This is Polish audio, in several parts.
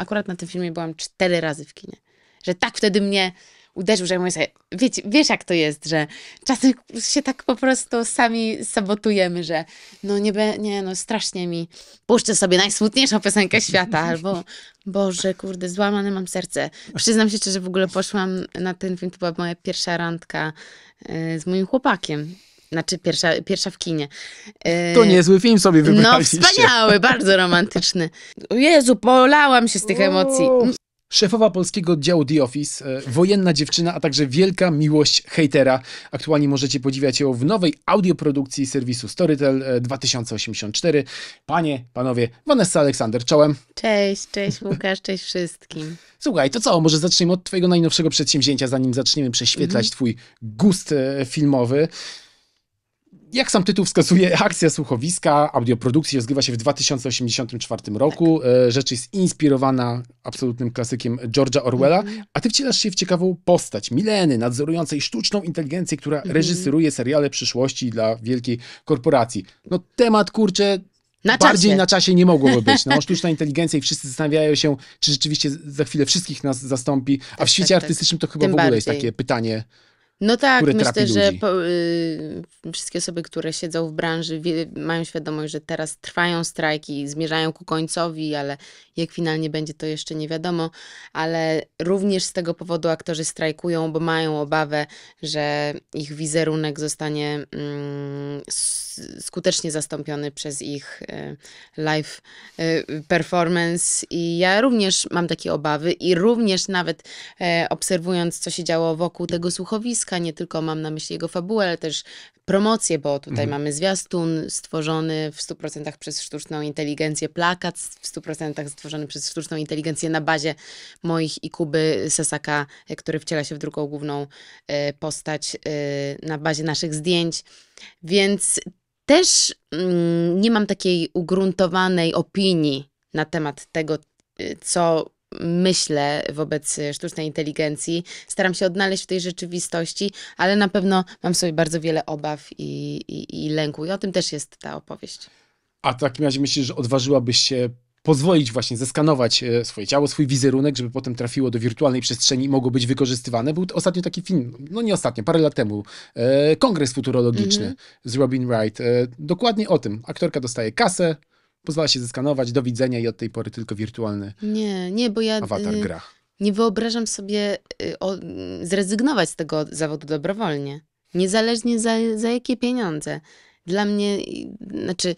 akurat na tym filmie byłam cztery razy w kinie. Że tak wtedy mnie uderzył, że ja mówię sobie, wiecie, wiesz jak to jest, że czasem się tak po prostu sami sabotujemy, że no nie, be, nie no strasznie mi, puszczę sobie najsmutniejszą piosenkę świata, albo Boże, kurde, złamane mam serce. Przyznam się szczerze, że w ogóle poszłam na ten film, to była moja pierwsza randka y, z moim chłopakiem. Znaczy pierwsza, pierwsza w kinie. Yy... To e, niezły film sobie no, wybraliście. No wspaniały, bardzo romantyczny. Jezu, polałam się z tych emocji. Szefowa polskiego oddziału The Office, e, wojenna dziewczyna, a także wielka miłość hejtera. Aktualnie możecie podziwiać ją w nowej audioprodukcji serwisu Storytel 2084. E, Panie, panowie, Vanessa Aleksander, czołem. Cześć, cześć Łukasz, cześć wszystkim. Słuchaj, to co, może zacznijmy od twojego najnowszego przedsięwzięcia, zanim zaczniemy prześwietlać mhm. twój gust filmowy. Jak sam tytuł wskazuje, akcja słuchowiska audioprodukcji rozgrywa się w 2084 roku. Tak. Rzecz jest inspirowana absolutnym klasykiem George'a Orwella, mm -hmm. a ty wcielasz się w ciekawą postać, Mileny, nadzorującej sztuczną inteligencję, która mm -hmm. reżyseruje seriale przyszłości dla wielkiej korporacji. No temat, kurczę, na Bardziej czasie. na czasie nie mogłoby być. No, sztuczna inteligencja i wszyscy zastanawiają się, czy rzeczywiście za chwilę wszystkich nas zastąpi, a w tak, świecie tak, tak, artystycznym to chyba Tym w ogóle bardziej. jest takie pytanie no tak, myślę, że po, y, wszystkie osoby, które siedzą w branży, wie, mają świadomość, że teraz trwają strajki, zmierzają ku końcowi, ale jak finalnie będzie, to jeszcze nie wiadomo, ale również z tego powodu aktorzy strajkują, bo mają obawę, że ich wizerunek zostanie mm, skutecznie zastąpiony przez ich e, live e, performance. I ja również mam takie obawy, i również nawet e, obserwując, co się działo wokół tego słuchowiska, nie tylko mam na myśli jego fabułę, ale też promocję, bo tutaj mhm. mamy zwiastun stworzony w 100% przez sztuczną inteligencję, plakat w 100% stworzony przez sztuczną inteligencję na bazie moich i Kuby Sasaka, który wciela się w drugą główną e, postać e, na bazie naszych zdjęć. Więc też mm, nie mam takiej ugruntowanej opinii na temat tego, e, co myślę wobec sztucznej inteligencji. Staram się odnaleźć w tej rzeczywistości, ale na pewno mam sobie bardzo wiele obaw i, i, i lęku. I o tym też jest ta opowieść. A w takim razie myślisz, że odważyłabyś się pozwolić właśnie zeskanować e, swoje ciało, swój wizerunek, żeby potem trafiło do wirtualnej przestrzeni i mogło być wykorzystywane. Był ostatnio taki film, no nie ostatnio, parę lat temu, e, Kongres Futurologiczny mm -hmm. z Robin Wright. E, dokładnie o tym. Aktorka dostaje kasę, Pozwala się zeskanować, do widzenia i od tej pory tylko wirtualny nie, nie, bo ja, awatar y, gra. Nie wyobrażam sobie y, o, zrezygnować z tego zawodu dobrowolnie. Niezależnie za, za jakie pieniądze. Dla mnie, znaczy,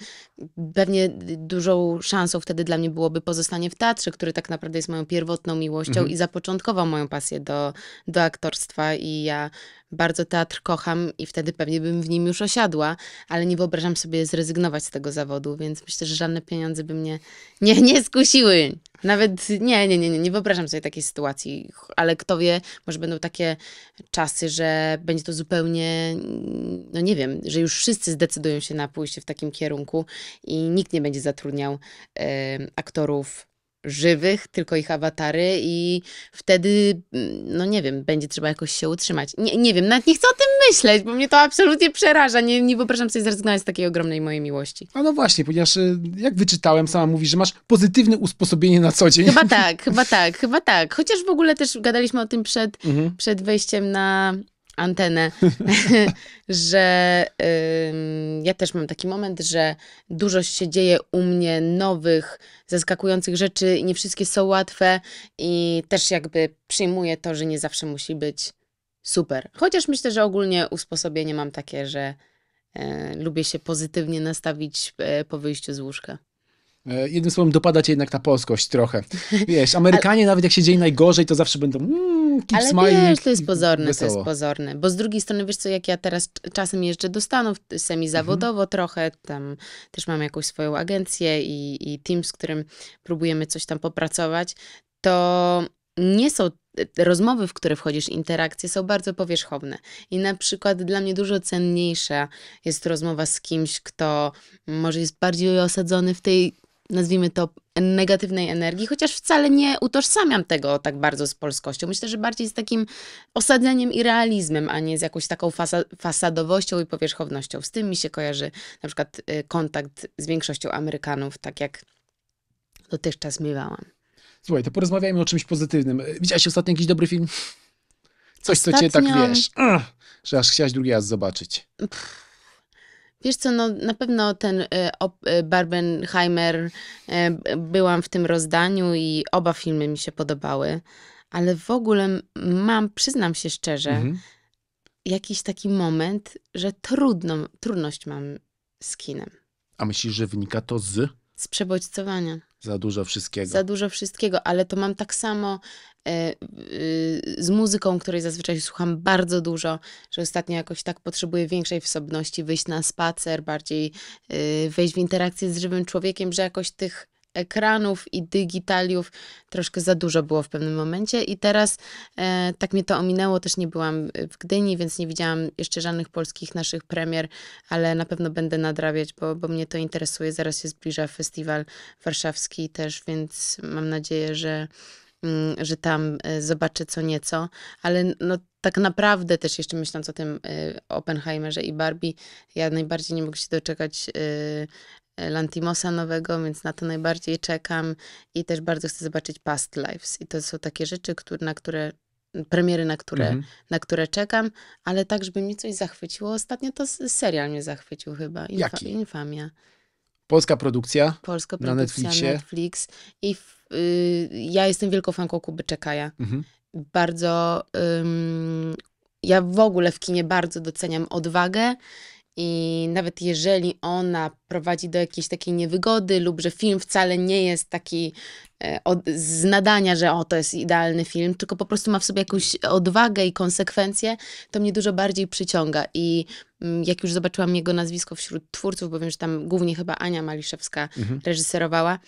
pewnie dużą szansą wtedy dla mnie byłoby pozostanie w teatrze, który tak naprawdę jest moją pierwotną miłością mhm. i zapoczątkował moją pasję do, do aktorstwa. I ja bardzo teatr kocham i wtedy pewnie bym w nim już osiadła, ale nie wyobrażam sobie zrezygnować z tego zawodu, więc myślę, że żadne pieniądze by mnie nie, nie skusiły. Nawet nie, nie, nie, nie, nie wyobrażam sobie takiej sytuacji, ale kto wie, może będą takie czasy, że będzie to zupełnie, no nie wiem, że już wszyscy zdecydują się na pójście w takim kierunku i nikt nie będzie zatrudniał y, aktorów żywych, tylko ich awatary i wtedy, mm, no nie wiem, będzie trzeba jakoś się utrzymać. Nie, nie wiem, nawet nie chcę o tym myśleć, bo mnie to absolutnie przeraża. Nie, nie wyobrażam sobie zrezygnować z takiej ogromnej mojej miłości. A no właśnie, ponieważ y, jak wyczytałem, sama mówi, że masz pozytywne usposobienie na co dzień. Chyba tak, chyba tak, chyba tak. Chociaż w ogóle też gadaliśmy o tym przed, mhm. przed wejściem na, antenę, że ja też mam taki moment, że dużo się dzieje u mnie nowych, zaskakujących rzeczy i nie wszystkie są łatwe i też jakby przyjmuję to, że nie zawsze musi być super. Chociaż myślę, że ogólnie usposobienie mam takie, że e, lubię się pozytywnie nastawić e, po wyjściu z łóżka. E, jednym słowem, dopada cię jednak ta polskość trochę. Wiesz, Amerykanie, ale... nawet jak się dzieje najgorzej, to zawsze będą mm, keep Ale smiling, wiesz, to jest pozorne, wesoło. to jest pozorne. Bo z drugiej strony, wiesz co, jak ja teraz czasem jeżdżę do Stanów semi mhm. trochę, tam też mam jakąś swoją agencję i, i team, z którym próbujemy coś tam popracować, to nie są e, rozmowy, w które wchodzisz, interakcje są bardzo powierzchowne. I na przykład dla mnie dużo cenniejsza jest rozmowa z kimś, kto może jest bardziej osadzony w tej nazwijmy to, negatywnej energii, chociaż wcale nie utożsamiam tego tak bardzo z polskością. Myślę, że bardziej z takim osadzeniem i realizmem, a nie z jakąś taką fasa fasadowością i powierzchownością. Z tym mi się kojarzy na przykład y, kontakt z większością Amerykanów, tak jak dotychczas miewałam. Słuchaj, to porozmawiajmy o czymś pozytywnym. Y, Widziałaś ostatnio jakiś dobry film? Coś, co cię tak wiesz, że aż chciałaś drugi raz zobaczyć. Pff Wiesz co, no na pewno ten y, y, Barbenheimer, y, byłam w tym rozdaniu i oba filmy mi się podobały, ale w ogóle mam, przyznam się szczerze, mhm. jakiś taki moment, że trudno, trudność mam z kinem. A myślisz, że wynika to z? z przebodźcowania. Za dużo wszystkiego. Za dużo wszystkiego, ale to mam tak samo e, e, z muzyką, której zazwyczaj słucham bardzo dużo, że ostatnio jakoś tak potrzebuję większej wsobności, wyjść na spacer, bardziej e, wejść w interakcję z żywym człowiekiem, że jakoś tych ekranów i digitaliów troszkę za dużo było w pewnym momencie i teraz e, tak mnie to ominęło, też nie byłam e, w Gdyni, więc nie widziałam jeszcze żadnych polskich naszych premier, ale na pewno będę nadrabiać, bo, bo mnie to interesuje. Zaraz się zbliża festiwal warszawski też, więc mam nadzieję, że mm, że tam e, zobaczę co nieco, ale no tak naprawdę też jeszcze myśląc o tym e, Oppenheimerze i Barbie, ja najbardziej nie mogę się doczekać E, Lantimosa nowego, więc na to najbardziej czekam i też bardzo chcę zobaczyć Past Lives. I to są takie rzeczy, które, na które premiery, na które, mhm. na które czekam, ale tak, żeby mnie coś zachwyciło. Ostatnio to serial mnie zachwycił chyba. Infa Jaki? Infamia. Polska produkcja. Polska produkcja na Netflixie. Netflix. I w, y, ja jestem wielką fanką Kuby Czekaja. Mhm. Bardzo. ja w ogóle w kinie bardzo doceniam odwagę i nawet jeżeli ona prowadzi do jakiejś takiej niewygody, lub że film wcale nie jest taki e, od, z nadania, że o to jest idealny film, tylko po prostu ma w sobie jakąś odwagę i konsekwencje, to mnie dużo bardziej przyciąga. I mm, jak już zobaczyłam jego nazwisko wśród twórców, bo wiem, że tam głównie chyba Ania Maliszewska mhm. reżyserowała,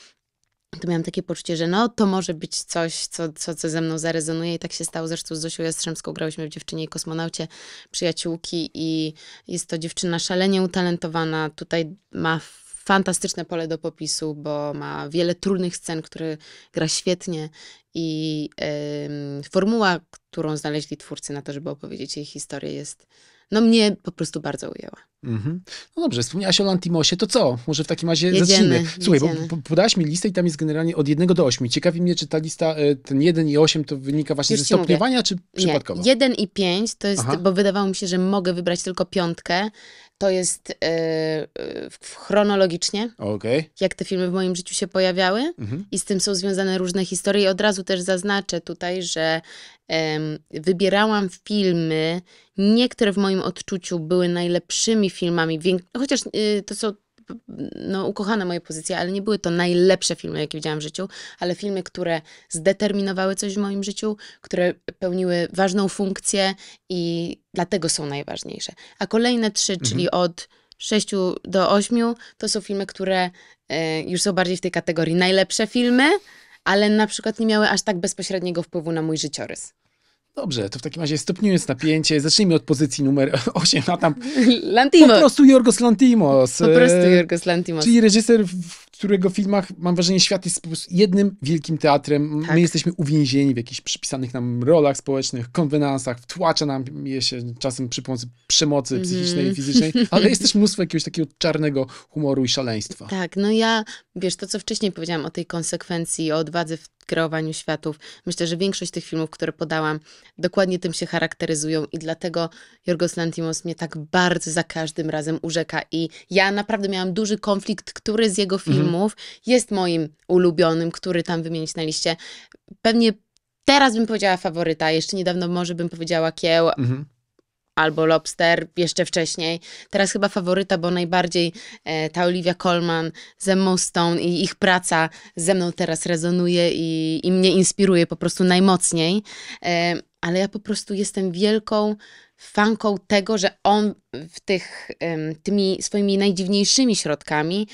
to miałam takie poczucie, że no, to może być coś, co, co, co ze mną zarezonuje i tak się stało. Zresztą z Zosią Jastrzębską grałyśmy w Dziewczynie i Kosmonaucie, przyjaciółki i jest to dziewczyna szalenie utalentowana. Tutaj ma fantastyczne pole do popisu, bo ma wiele trudnych scen, które gra świetnie i yy, formuła, którą znaleźli twórcy na to, żeby opowiedzieć jej historię jest, no mnie po prostu bardzo ujęła. Mhm. No dobrze, wspomniałaś o Lantimosie, to co? Może w takim razie jedziemy, zacznijmy. Słuchaj, jedziemy. bo podałaś mi listę i tam jest generalnie od 1 do 8. Ciekawi mnie, czy ta lista, e, ten 1 i 8 to wynika właśnie Już ze stopniowania, mówię. czy przypadkowo? Nie, 1 i 5 to jest, Aha. bo wydawało mi się, że mogę wybrać tylko piątkę. To jest yy, yy, chronologicznie, okay. jak te filmy w moim życiu się pojawiały mhm. i z tym są związane różne historie. I od razu też zaznaczę tutaj, że yy, wybierałam filmy, niektóre w moim odczuciu były najlepszymi filmami, chociaż y, to są no, ukochane moje pozycje, ale nie były to najlepsze filmy, jakie widziałam w życiu, ale filmy, które zdeterminowały coś w moim życiu, które pełniły ważną funkcję i dlatego są najważniejsze. A kolejne trzy, mhm. czyli od 6 do 8, to są filmy, które y, już są bardziej w tej kategorii najlepsze filmy, ale na przykład nie miały aż tak bezpośredniego wpływu na mój życiorys. Dobrze, to w takim razie stopniując napięcie, zacznijmy od pozycji numer 8, a tam... Lantimos. Po prostu Jorgos Lantimos. Po prostu e, Jorgos Lantimos. Czyli reżyser którego filmach mam wrażenie świat jest po prostu jednym wielkim teatrem. Tak. My jesteśmy uwięzieni w jakichś przypisanych nam rolach społecznych, konwenansach, wtłacza nam je się czasem przy pomocy przemocy mhm. psychicznej mm. i fizycznej, ale jest też mnóstwo jakiegoś takiego czarnego humoru i szaleństwa. Tak, no ja, wiesz, to co wcześniej powiedziałam o tej konsekwencji, o odwadze w kreowaniu światów. Myślę, że większość tych filmów, które podałam, dokładnie tym się charakteryzują i dlatego Jorgos Lantimos mnie tak bardzo za każdym razem urzeka i ja naprawdę miałam duży konflikt, który z jego filmów Mhm. filmów jest moim ulubionym, który tam wymienić na liście. Pewnie teraz bym powiedziała faworyta, jeszcze niedawno może bym powiedziała kieł. Mhm. Albo Lobster, jeszcze wcześniej. Teraz chyba faworyta, bo najbardziej e, ta Olivia Colman ze mną Stone i ich praca ze mną teraz rezonuje i, i mnie inspiruje po prostu najmocniej. E, ale ja po prostu jestem wielką fanką tego, że on w tych, tymi swoimi najdziwniejszymi środkami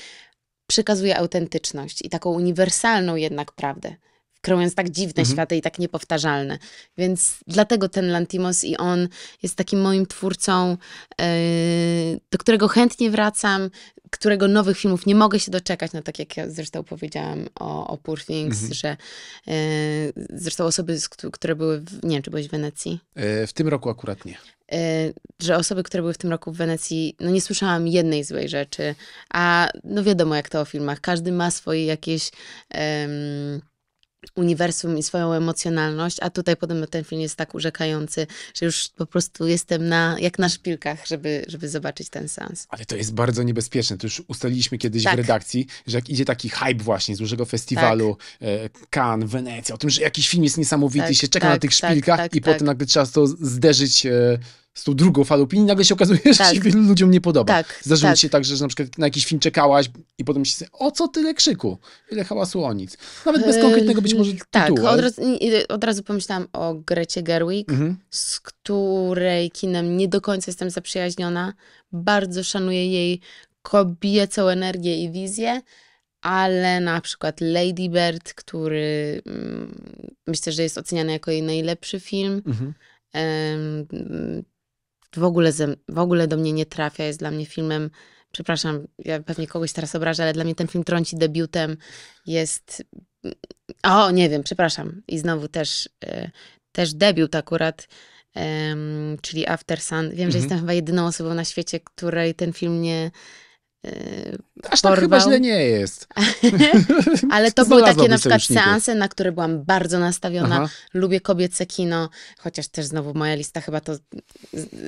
przekazuje autentyczność i taką uniwersalną jednak prawdę kreując tak dziwne mhm. światy i tak niepowtarzalne. Więc dlatego ten Lantimos i on jest takim moim twórcą, yy, do którego chętnie wracam, którego nowych filmów nie mogę się doczekać, no tak jak ja zresztą powiedziałam o, o Poor Things, mhm. że yy, zresztą osoby, które były, w, nie wiem, czy byłeś w Wenecji? E, w tym roku akurat nie yy, że osoby, które były w tym roku w Wenecji, no nie słyszałam jednej złej rzeczy, a no wiadomo jak to o filmach, każdy ma swoje jakieś um, uniwersum i swoją emocjonalność, a tutaj podobno ten film jest tak urzekający, że już po prostu jestem na, jak na szpilkach, żeby, żeby zobaczyć ten sens. Ale to jest bardzo niebezpieczne. To już ustaliliśmy kiedyś tak. w redakcji, że jak idzie taki hype właśnie z dużego festiwalu, tak. Cannes, Wenecja, o tym, że jakiś film jest niesamowity tak, się czeka na tak, tych tak, szpilkach tak, i potem nagle trzeba to zderzyć e, z tą drugą falą opinii, nagle się okazuje, tak. że się wielu ludziom nie podoba. Tak, Zdarzyło tak. się tak, że, na przykład na jakiś film czekałaś i potem się o co tyle krzyku, ile hałasu o nic. Nawet bez yy, konkretnego być może tak, tytułu. Tak, od, raz, od, razu pomyślałam o Grecie Gerwig, mhm. z której kinem nie do końca jestem zaprzyjaźniona. Bardzo szanuję jej kobiecą energię i wizję, ale na przykład Lady Bird, który mm, myślę, że jest oceniany jako jej najlepszy film, mhm w ogóle, ze, w ogóle do mnie nie trafia, jest dla mnie filmem, przepraszam, ja pewnie kogoś teraz obrażę, ale dla mnie ten film trąci debiutem, jest, o nie wiem, przepraszam, i znowu też, y, też debiut akurat, y, czyli After Sun. Wiem, mhm. że jestem chyba jedyną osobą na świecie, której ten film nie, E, aż tak chyba źle nie jest. Ale to były takie na przykład seanse, na które byłam bardzo nastawiona. Aha. Lubię kobiece kino, chociaż też znowu moja lista chyba to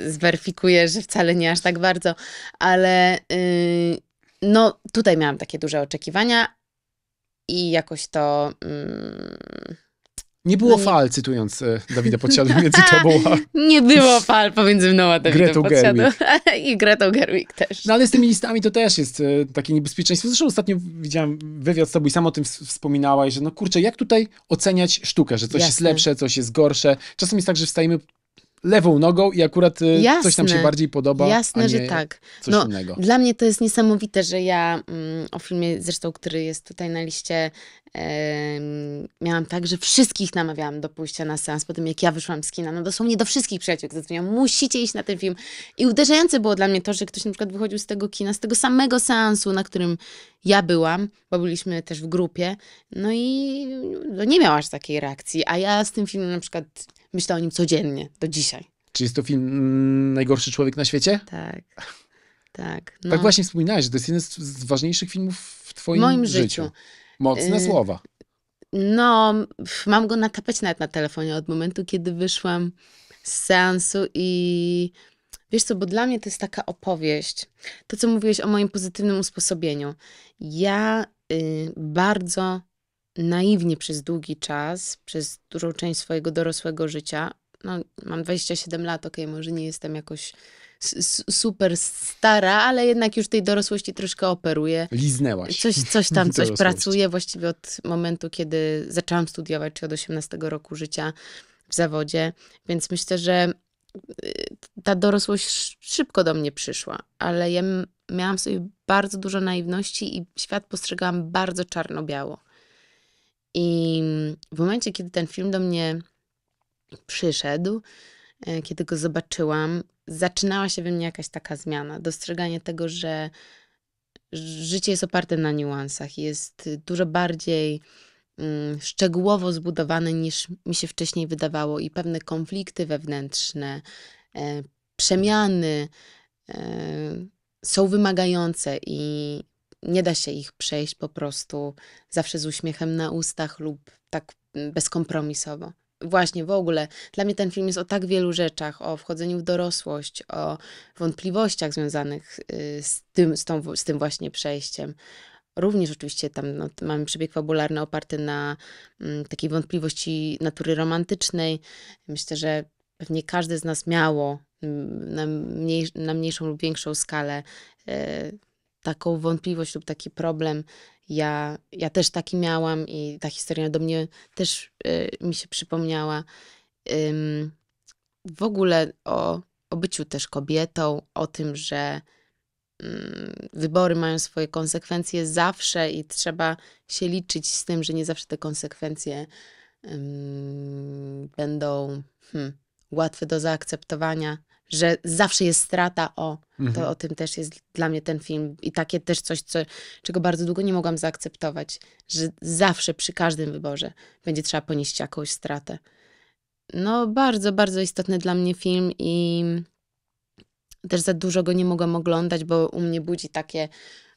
zweryfikuje, że wcale nie aż tak bardzo. Ale yy, no tutaj miałam takie duże oczekiwania i jakoś to... Yy, nie było no fal, cytując e, Dawida Podsiadła między tobą a... Nie było fal pomiędzy mną a Dawidem Podsiadłem. I Gretą Gerwig też. No ale z tymi listami to też jest e, takie niebezpieczeństwo. Zresztą ostatnio widziałem wywiad z tobą i sam o tym wspominałaś, że no kurczę, jak tutaj oceniać sztukę, że coś Jasne. jest lepsze, coś jest gorsze. Czasem jest tak, że wstajemy lewą nogą i akurat y, jasne, coś nam się bardziej podoba. Jasne, że tak. no, innego. Dla mnie to jest niesamowite, że ja mm, o filmie zresztą, który jest tutaj na liście, e, miałam tak, że wszystkich namawiałam do pójścia na seans po tym, jak ja wyszłam z kina. No dosłownie do wszystkich przyjaciół zadzwoniłam, musicie iść na ten film. I uderzające było dla mnie to, że ktoś na przykład wychodził z tego kina, z tego samego seansu, na którym ja byłam, bo byliśmy też w grupie, no i no nie miał aż takiej reakcji, a ja z tym filmem na przykład Myślę o nim codziennie, do dzisiaj. Czy jest to film mm, Najgorszy Człowiek na świecie? Tak. Tak. tak no. Tak właśnie wspominałeś, że to jest jeden z ważniejszych filmów w twoim Moim życiu. życiu. Mocne y słowa. No, mam go na tapecie nawet na telefonie od momentu, kiedy wyszłam z seansu i wiesz co, bo dla mnie to jest taka opowieść. To, co mówiłeś o moim pozytywnym usposobieniu. Ja y, bardzo naiwnie przez długi czas, przez dużą część swojego dorosłego życia. No, mam 27 lat, okej, okay, może nie jestem jakoś super stara, ale jednak już tej dorosłości troszkę operuję. Liznęłaś. Coś, coś tam, coś pracuję właściwie od momentu, kiedy zaczęłam studiować, czy od 18 roku życia w zawodzie, więc myślę, że y, ta dorosłość szybko do mnie przyszła, ale ja miałam w sobie bardzo dużo naiwności i świat postrzegałam bardzo czarno-biało. I w momencie, kiedy ten film do mnie przyszedł, e, kiedy go zobaczyłam, zaczynała się we mnie jakaś taka zmiana, dostrzeganie tego, że życie jest oparte na niuansach, jest dużo bardziej mm, szczegółowo zbudowane niż mi się wcześniej wydawało i pewne konflikty wewnętrzne, e, przemiany e, są wymagające i nie da się ich przejść po prostu zawsze z uśmiechem na ustach lub tak mm, bezkompromisowo. Właśnie w ogóle dla mnie ten film jest o tak wielu rzeczach, o wchodzeniu w dorosłość, o wątpliwościach związanych y, z tym, z, tą, z tym właśnie przejściem. Również oczywiście tam no, mamy przebieg fabularny oparty na mm, takiej wątpliwości natury romantycznej. Myślę, że pewnie każdy z nas miało mm, na, mniej, na mniejszą lub większą skalę. Yy, taką wątpliwość lub taki problem. Ja, ja też taki miałam i ta historia do mnie też y, mi się przypomniała. Ym, w ogóle o, o byciu też kobietą, o tym, że mm, wybory mają swoje konsekwencje zawsze i trzeba się liczyć z tym, że nie zawsze te konsekwencje będą hmm, łatwe do zaakceptowania że zawsze jest strata, o, mhm. to o tym też jest dla mnie ten film i takie też coś, co, czego bardzo długo nie mogłam zaakceptować, że zawsze przy każdym wyborze będzie trzeba ponieść jakąś stratę. No, bardzo, bardzo istotny dla mnie film i też za dużo go nie mogłam oglądać, bo u mnie budzi takie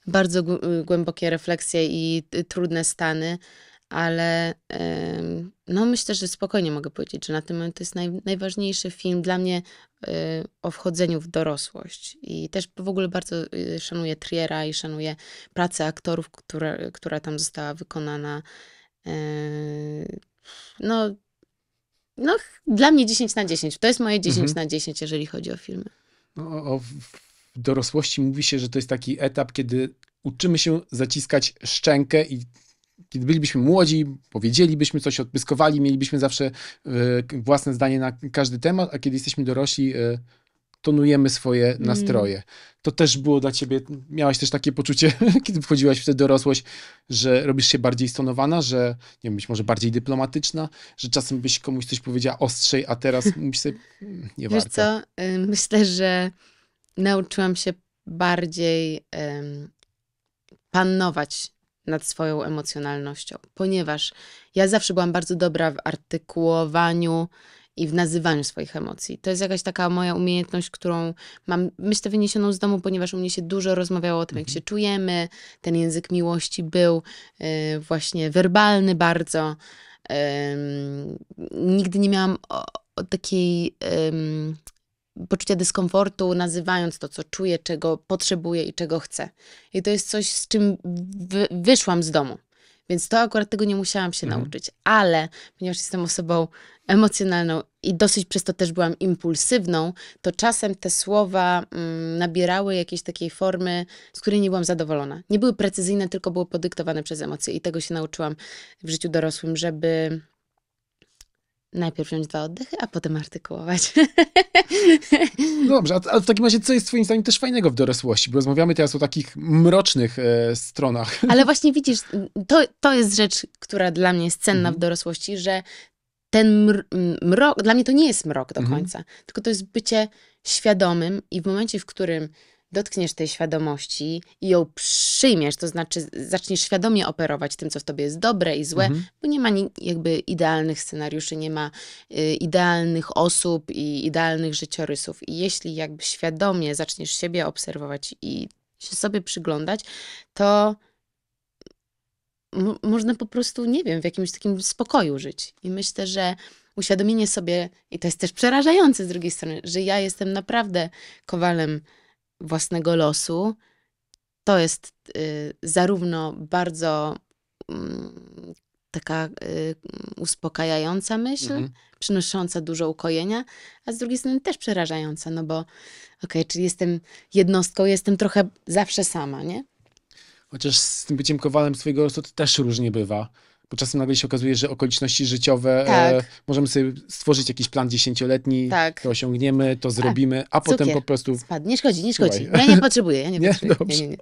bardzo y, głębokie refleksje i y, trudne stany, ale no myślę, że spokojnie mogę powiedzieć, że na tym moment to jest naj, najważniejszy film dla mnie y, o wchodzeniu w dorosłość. I też w ogóle bardzo y, szanuję Triera i szanuję pracę aktorów, która, która tam została wykonana. E, no, no, dla mnie 10 na 10. To jest moje 10 mhm. na 10, jeżeli chodzi o filmy. No, o dorosłości mówi się, że to jest taki etap, kiedy uczymy się zaciskać szczękę i kiedy bylibyśmy młodzi, powiedzielibyśmy coś, odpyskowali, mielibyśmy zawsze e, własne zdanie na każdy temat, a kiedy jesteśmy dorośli, e, tonujemy swoje mm. nastroje. Mm. To też było dla ciebie, miałaś też takie poczucie, kiedy wchodziłaś w tę dorosłość, że robisz się bardziej stonowana, że nie wiem, być może bardziej dyplomatyczna, że czasem byś komuś coś powiedziała ostrzej, a teraz mówisz sobie, mm, nie warto. Wiesz co, y, myślę, że nauczyłam się bardziej um, panować nad swoją emocjonalnością, ponieważ ja zawsze byłam bardzo dobra w artykułowaniu i w nazywaniu swoich emocji. To jest jakaś taka moja umiejętność, którą mam, myślę, wyniesioną z domu, ponieważ u mnie się dużo rozmawiało o tym, jak się mhm. czujemy. Ten język miłości był y, właśnie werbalny bardzo. Y, nigdy nie miałam o, o takiej. Y, poczucia dyskomfortu, nazywając to, co czuję, czego potrzebuję i czego chcę. I to jest coś, z czym wy wyszłam z domu. Więc to akurat tego nie musiałam się mhm. nauczyć, ale ponieważ jestem osobą emocjonalną i dosyć przez to też byłam impulsywną, to czasem te słowa mm, nabierały jakiejś takiej formy, z której nie byłam zadowolona. Nie były precyzyjne, tylko były podyktowane przez emocje i tego się nauczyłam w życiu dorosłym, żeby najpierw wziąć dwa oddechy, a potem artykułować. Dobrze, ale a, w takim razie co jest twoim zdaniem też fajnego w dorosłości? Bo rozmawiamy teraz o takich mrocznych e, stronach. Ale właśnie widzisz, to, to jest rzecz, która dla mnie jest cenna mhm. w dorosłości, że ten mrok, dla mnie to nie jest mrok do mhm. końca, tylko to jest bycie świadomym i w momencie, w którym dotkniesz tej świadomości i ją przyjmiesz, to znaczy zaczniesz świadomie operować tym, co w tobie jest dobre i złe, mhm. bo nie ma ni- jakby idealnych scenariuszy, nie ma y, idealnych osób i idealnych życiorysów. I jeśli jakby świadomie zaczniesz siebie obserwować i się sobie przyglądać, to m- można po prostu, nie wiem, w jakimś takim spokoju żyć. I myślę, że uświadomienie sobie, i to jest też przerażające z drugiej strony, że ja jestem naprawdę kowalem własnego losu, to jest y, zarówno bardzo mm, taka y, uspokajająca myśl, mhm. przynosząca dużo ukojenia, a z drugiej strony też przerażająca, no bo okej, okay, czyli jestem jednostką, jestem trochę zawsze sama, nie? Chociaż z tym byciem kowalem swojego losu też różnie bywa bo czasem nagle się okazuje, że okoliczności życiowe e, tak. e, możemy sobie stworzyć jakiś plan dziesięcioletni, tak. to osiągniemy, to tak. zrobimy, a potem po prostu... Nie szkodzi, nie szkodzi. Słuchaj. No ja nie potrzebuję, ja nie, nie? potrzebuję. Nie, nie,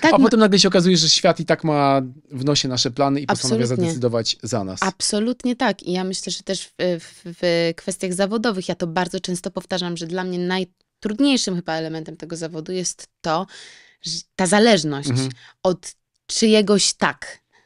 tak a ma... potem nagle się okazuje, że świat i tak ma w nosie nasze plany i postanawia Absolutnie. zadecydować za nas. Absolutnie tak i ja myślę, że też w, w, w kwestiach zawodowych, ja to bardzo często powtarzam, że dla mnie najtrudniejszym chyba elementem tego zawodu jest to, ta zależność mhm. od czyjegoś tak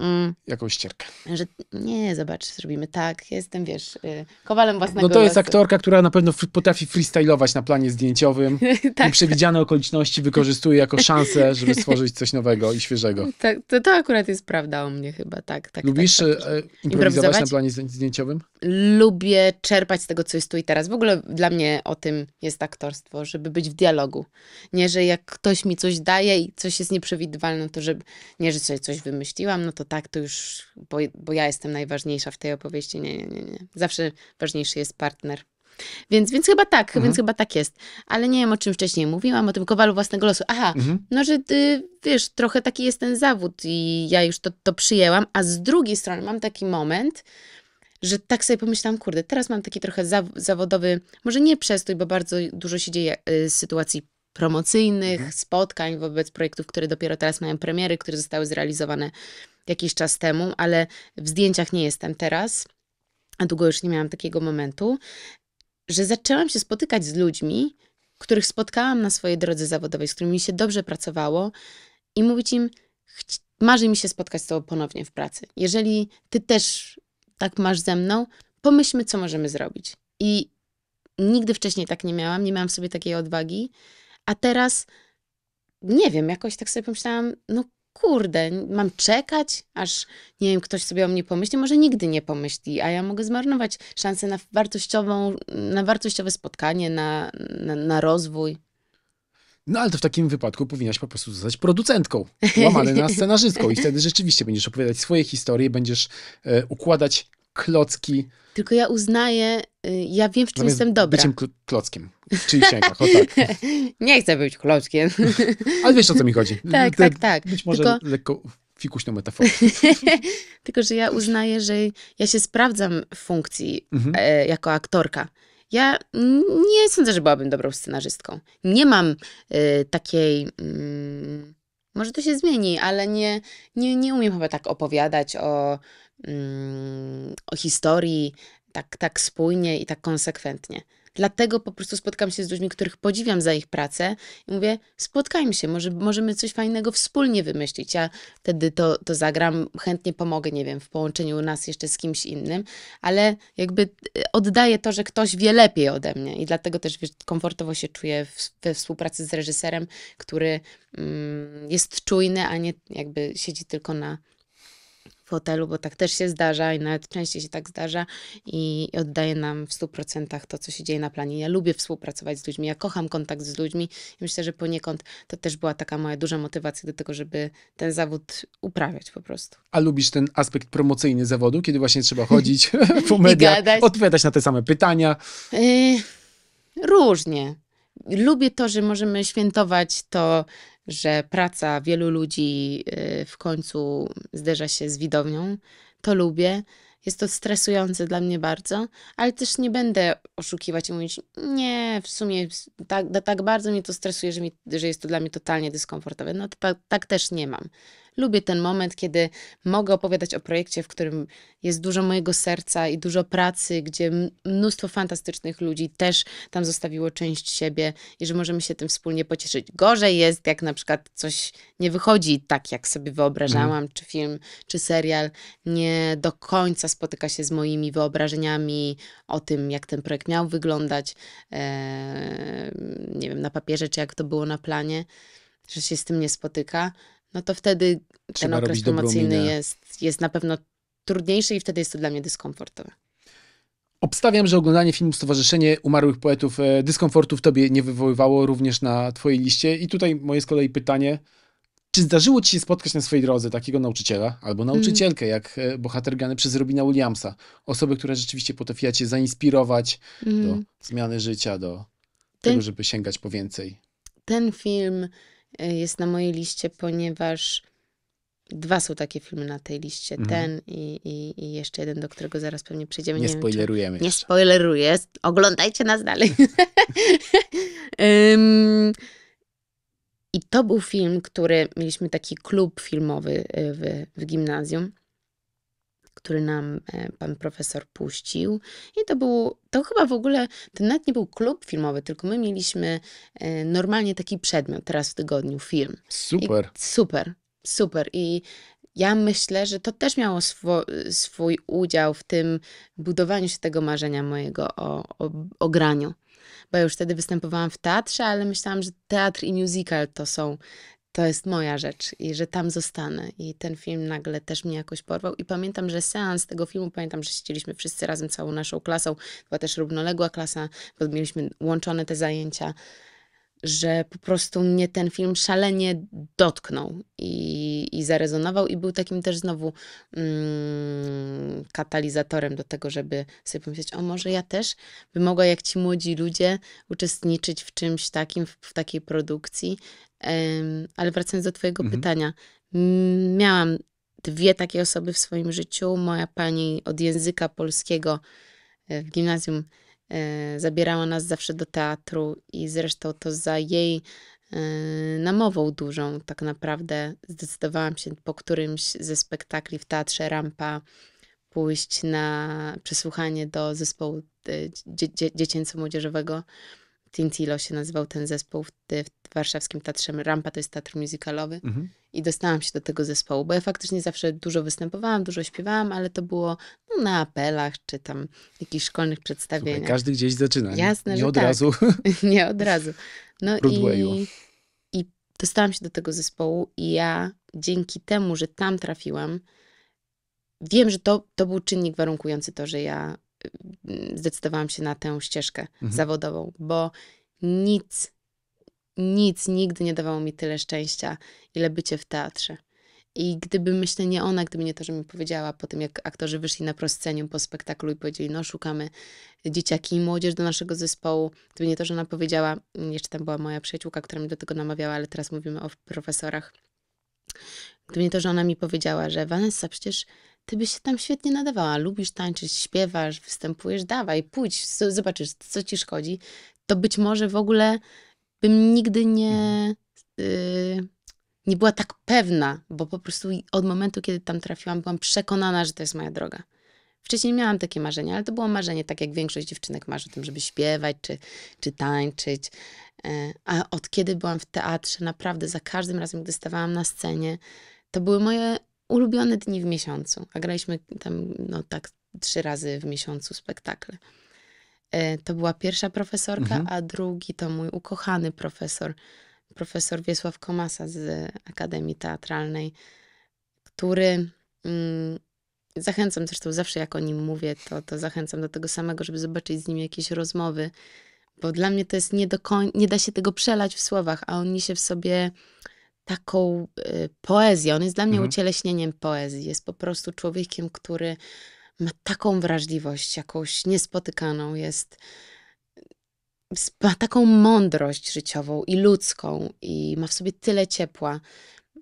Mm, Jakąś ścierkę. Że nie, zobacz, zrobimy tak. Jestem, wiesz, y, kowalem własnego No to jest losu. aktorka, która na pewno potrafi freestylować na planie zdjęciowym. tak. I przewidziane okoliczności wykorzystuje jako szansę, żeby stworzyć coś nowego i świeżego. Tak, to, to akurat jest prawda o mnie chyba, tak. tak Lubisz tak, tak. E, improwizować na planie zdjęciowym? Lubię czerpać z tego, co jest tu i teraz. W ogóle dla mnie o tym jest aktorstwo, żeby być w dialogu. Nie, że jak ktoś mi coś daje i coś jest nieprzewidywalne, to żeby, nie, że sobie coś wymyśliłam, no to tak to już, bo, bo ja jestem najważniejsza w tej opowieści. Nie, nie, nie, nie. Zawsze ważniejszy jest partner. Więc, więc chyba tak, mhm. więc chyba tak jest. Ale nie wiem, o czym wcześniej mówiłam, o tym kowalu własnego losu. Aha, mhm. no że ty, wiesz, trochę taki jest ten zawód i ja już to, to przyjęłam, a z drugiej strony mam taki moment, że tak sobie pomyślałam, kurde, teraz mam taki trochę zawodowy, może nie przestój, bo bardzo dużo się dzieje y, sytuacji promocyjnych, mhm. spotkań wobec projektów, które dopiero teraz mają premiery, które zostały zrealizowane jakiś czas temu, ale w zdjęciach nie jestem teraz, a długo już nie miałam takiego momentu, że zaczęłam się spotykać z ludźmi, których spotkałam na swojej drodze zawodowej, z którymi się dobrze pracowało i mówić im, marzy mi się spotkać z tobą ponownie w pracy. Jeżeli ty też tak masz ze mną, pomyślmy, co możemy zrobić. I nigdy wcześniej tak nie miałam, nie miałam sobie takiej odwagi, a teraz nie wiem, jakoś tak sobie pomyślałam, no kurde, mam czekać, aż nie wiem, ktoś sobie o mnie pomyśli, może nigdy nie pomyśli, a ja mogę zmarnować szansę na wartościową, na wartościowe spotkanie, na, na, na rozwój. No ale to w takim wypadku powinnaś po prostu zostać producentką, łamane na scenarzystką i wtedy rzeczywiście będziesz opowiadać swoje historie, będziesz e, układać klocki. Tylko ja uznaję, y, ja wiem, w czym Zamiast jestem dobra. Byciem klockiem. Czyli sięgach, o tak. Nie chcę być klockiem. Ale wiesz, o co mi chodzi. tak, tak, tak. Być może Tylko... lekko fikuśną metaforę. Tylko, że ja uznaję, że ja się sprawdzam w funkcji mhm. e, jako aktorka. Ja nie sądzę, że byłabym dobrą scenarzystką. Nie mam y, takiej. Y, może to się zmieni, ale nie, nie, nie umiem chyba tak opowiadać o Mm, o historii tak, tak spójnie i tak konsekwentnie. Dlatego po prostu spotkam się z ludźmi, których podziwiam za ich pracę i mówię, spotkajmy się, może możemy coś fajnego wspólnie wymyślić. Ja wtedy to, to zagram, chętnie pomogę, nie wiem, w połączeniu nas jeszcze z kimś innym, ale jakby e, oddaję to, że ktoś wie lepiej ode mnie i dlatego też wiesz, komfortowo się czuję we współpracy z reżyserem, który mm, jest czujny, a nie jakby siedzi tylko na fotelu, bo tak też się zdarza i nawet częściej się tak zdarza i oddaje nam w 100% to, co się dzieje na planie. Ja lubię współpracować z ludźmi, ja kocham kontakt z ludźmi i myślę, że poniekąd to też była taka moja duża motywacja do tego, żeby ten zawód uprawiać po prostu. A lubisz ten aspekt promocyjny zawodu, kiedy właśnie trzeba chodzić po mediach, odpowiadać na te same pytania? Yy, różnie lubię to, że możemy świętować to, że praca wielu ludzi y, w końcu zderza się z widownią. To lubię. Jest to stresujące dla mnie bardzo, ale też nie będę oszukiwać i mówić, nie, w sumie tak, tak bardzo mnie to stresuje, że, mi, że jest to dla mnie totalnie dyskomfortowe. No tak też nie mam. Lubię ten moment, kiedy mogę opowiadać o projekcie, w którym jest dużo mojego serca i dużo pracy, gdzie mnóstwo fantastycznych ludzi też tam zostawiło część siebie i że możemy się tym wspólnie pocieszyć. Gorzej jest, jak na przykład coś nie wychodzi tak, jak sobie wyobrażałam, mm. czy film, czy serial nie do końca spotyka się z moimi wyobrażeniami o tym, jak ten projekt miał wyglądać, nie wiem, na papierze, czy jak to było na planie, że się z tym nie spotyka no to wtedy Trzeba ten okres promocyjny jest, jest na pewno trudniejszy i wtedy jest to dla mnie dyskomfortowe. Obstawiam, że oglądanie filmu Stowarzyszenie Umarłych Poetów e, dyskomfortu w tobie nie wywoływało również na twojej liście. I tutaj moje z kolei pytanie, czy zdarzyło ci się spotkać na swojej drodze takiego nauczyciela albo mm. nauczycielkę, mm. jak e, bohater grany przez Robina Williamsa? osoby, która rzeczywiście potrafiła cię zainspirować mm. do zmiany życia, do ten, tego, żeby sięgać po więcej. Ten film E, jest na mojej liście, ponieważ dwa są takie filmy na tej liście. Mhm. Ten i, i, i, jeszcze jeden, do którego zaraz pewnie przejdziemy. Nie, nie spoilerujemy. Czy... Nie spoileruję. Oglądajcie nas dalej. um, I to był film, który mieliśmy taki klub filmowy y, w, w gimnazjum który nam e, pan profesor puścił. I to był, to chyba w ogóle, to nawet nie był klub filmowy, tylko my mieliśmy e, normalnie taki przedmiot teraz w tygodniu, film. Super. I super, super. I ja myślę, że to też miało swo, swój udział w tym budowaniu się tego marzenia mojego o, o, o graniu bo już wtedy występowałam w teatrze, ale myślałam, że teatr i musical to są to jest moja rzecz i że tam zostanę. I ten film nagle też mnie jakoś porwał. I pamiętam, że seans tego filmu, pamiętam, że siedzieliśmy wszyscy razem, całą naszą klasą, była też równoległa klasa, bo mieliśmy łączone te zajęcia że po prostu mnie ten film szalenie dotknął i, i zarezonował, i był takim też znowu mm, katalizatorem do tego, żeby sobie pomyśleć: O, może ja też bym mogła, jak ci młodzi ludzie, uczestniczyć w czymś takim, w, w takiej produkcji. Um, ale wracając do Twojego mhm. pytania, miałam dwie takie osoby w swoim życiu. Moja pani od języka polskiego e, w gimnazjum E, zabierała nas zawsze do teatru i zresztą to za jej e, namową dużą tak naprawdę zdecydowałam się po którymś ze spektakli w Teatrze Rampa pójść na przesłuchanie do zespołu e, dziecięco-młodzieżowego. Tintilo się nazywał ten zespół w, w warszawskim teatrze Rampa, to jest teatr musicalowy. Mhm i dostałam się do tego zespołu, bo ja faktycznie zawsze dużo występowałam, dużo śpiewałam, ale to było no, na apelach czy tam jakichś szkolnych przedstawieniach. Słuchaj, każdy gdzieś zaczyna. Jasne, nie, nie od tak. razu. nie od razu. No i, i dostałam się do tego zespołu i ja dzięki temu, że tam trafiłam, wiem, że to, to był czynnik warunkujący to, że ja mm, zdecydowałam się na tę ścieżkę mhm. zawodową, bo nic nic nigdy nie dawało mi tyle szczęścia, ile bycie w teatrze. I gdyby, myślę, nie ona, gdyby nie to, że mi powiedziała po tym, jak aktorzy wyszli na proscenium po spektaklu i powiedzieli, no szukamy dzieciaki i młodzież do naszego zespołu, gdyby nie to, że ona powiedziała, mm, jeszcze tam była moja przyjaciółka, która mnie do tego namawiała, ale teraz mówimy o profesorach, gdyby nie to, że ona mi powiedziała, że Vanessa, przecież ty byś się tam świetnie nadawała, lubisz tańczyć, śpiewasz, występujesz, dawaj, pójdź, zobaczysz, co ci szkodzi, to być może w ogóle bym nigdy nie, mhm. y, nie była tak pewna, bo po prostu od momentu, kiedy tam trafiłam, byłam przekonana, że to jest moja droga. Wcześniej miałam takie marzenia, ale to było marzenie, tak jak większość dziewczynek marzy o tym, żeby śpiewać czy, czy tańczyć. E, a od kiedy byłam w teatrze, naprawdę za każdym razem, gdy stawałam na scenie, to były moje ulubione dni w miesiącu. A graliśmy tam, no tak, trzy razy w miesiącu spektakle. E, to była pierwsza profesorka, mhm. a drugi to mój ukochany profesor, profesor Wiesław Komasa z Akademii Teatralnej, który mm, zachęcam, zresztą zawsze jak o nim mówię, to, to zachęcam do tego samego, żeby zobaczyć z nim jakieś rozmowy, bo dla mnie to jest nie, do koń, nie da się tego przelać w słowach, a on niesie w sobie taką y, poezję. On jest dla mnie mhm. ucieleśnieniem poezji. Jest po prostu człowiekiem, który ma taką wrażliwość, jakąś niespotykaną, jest, ma taką mądrość życiową i ludzką, i ma w sobie tyle ciepła.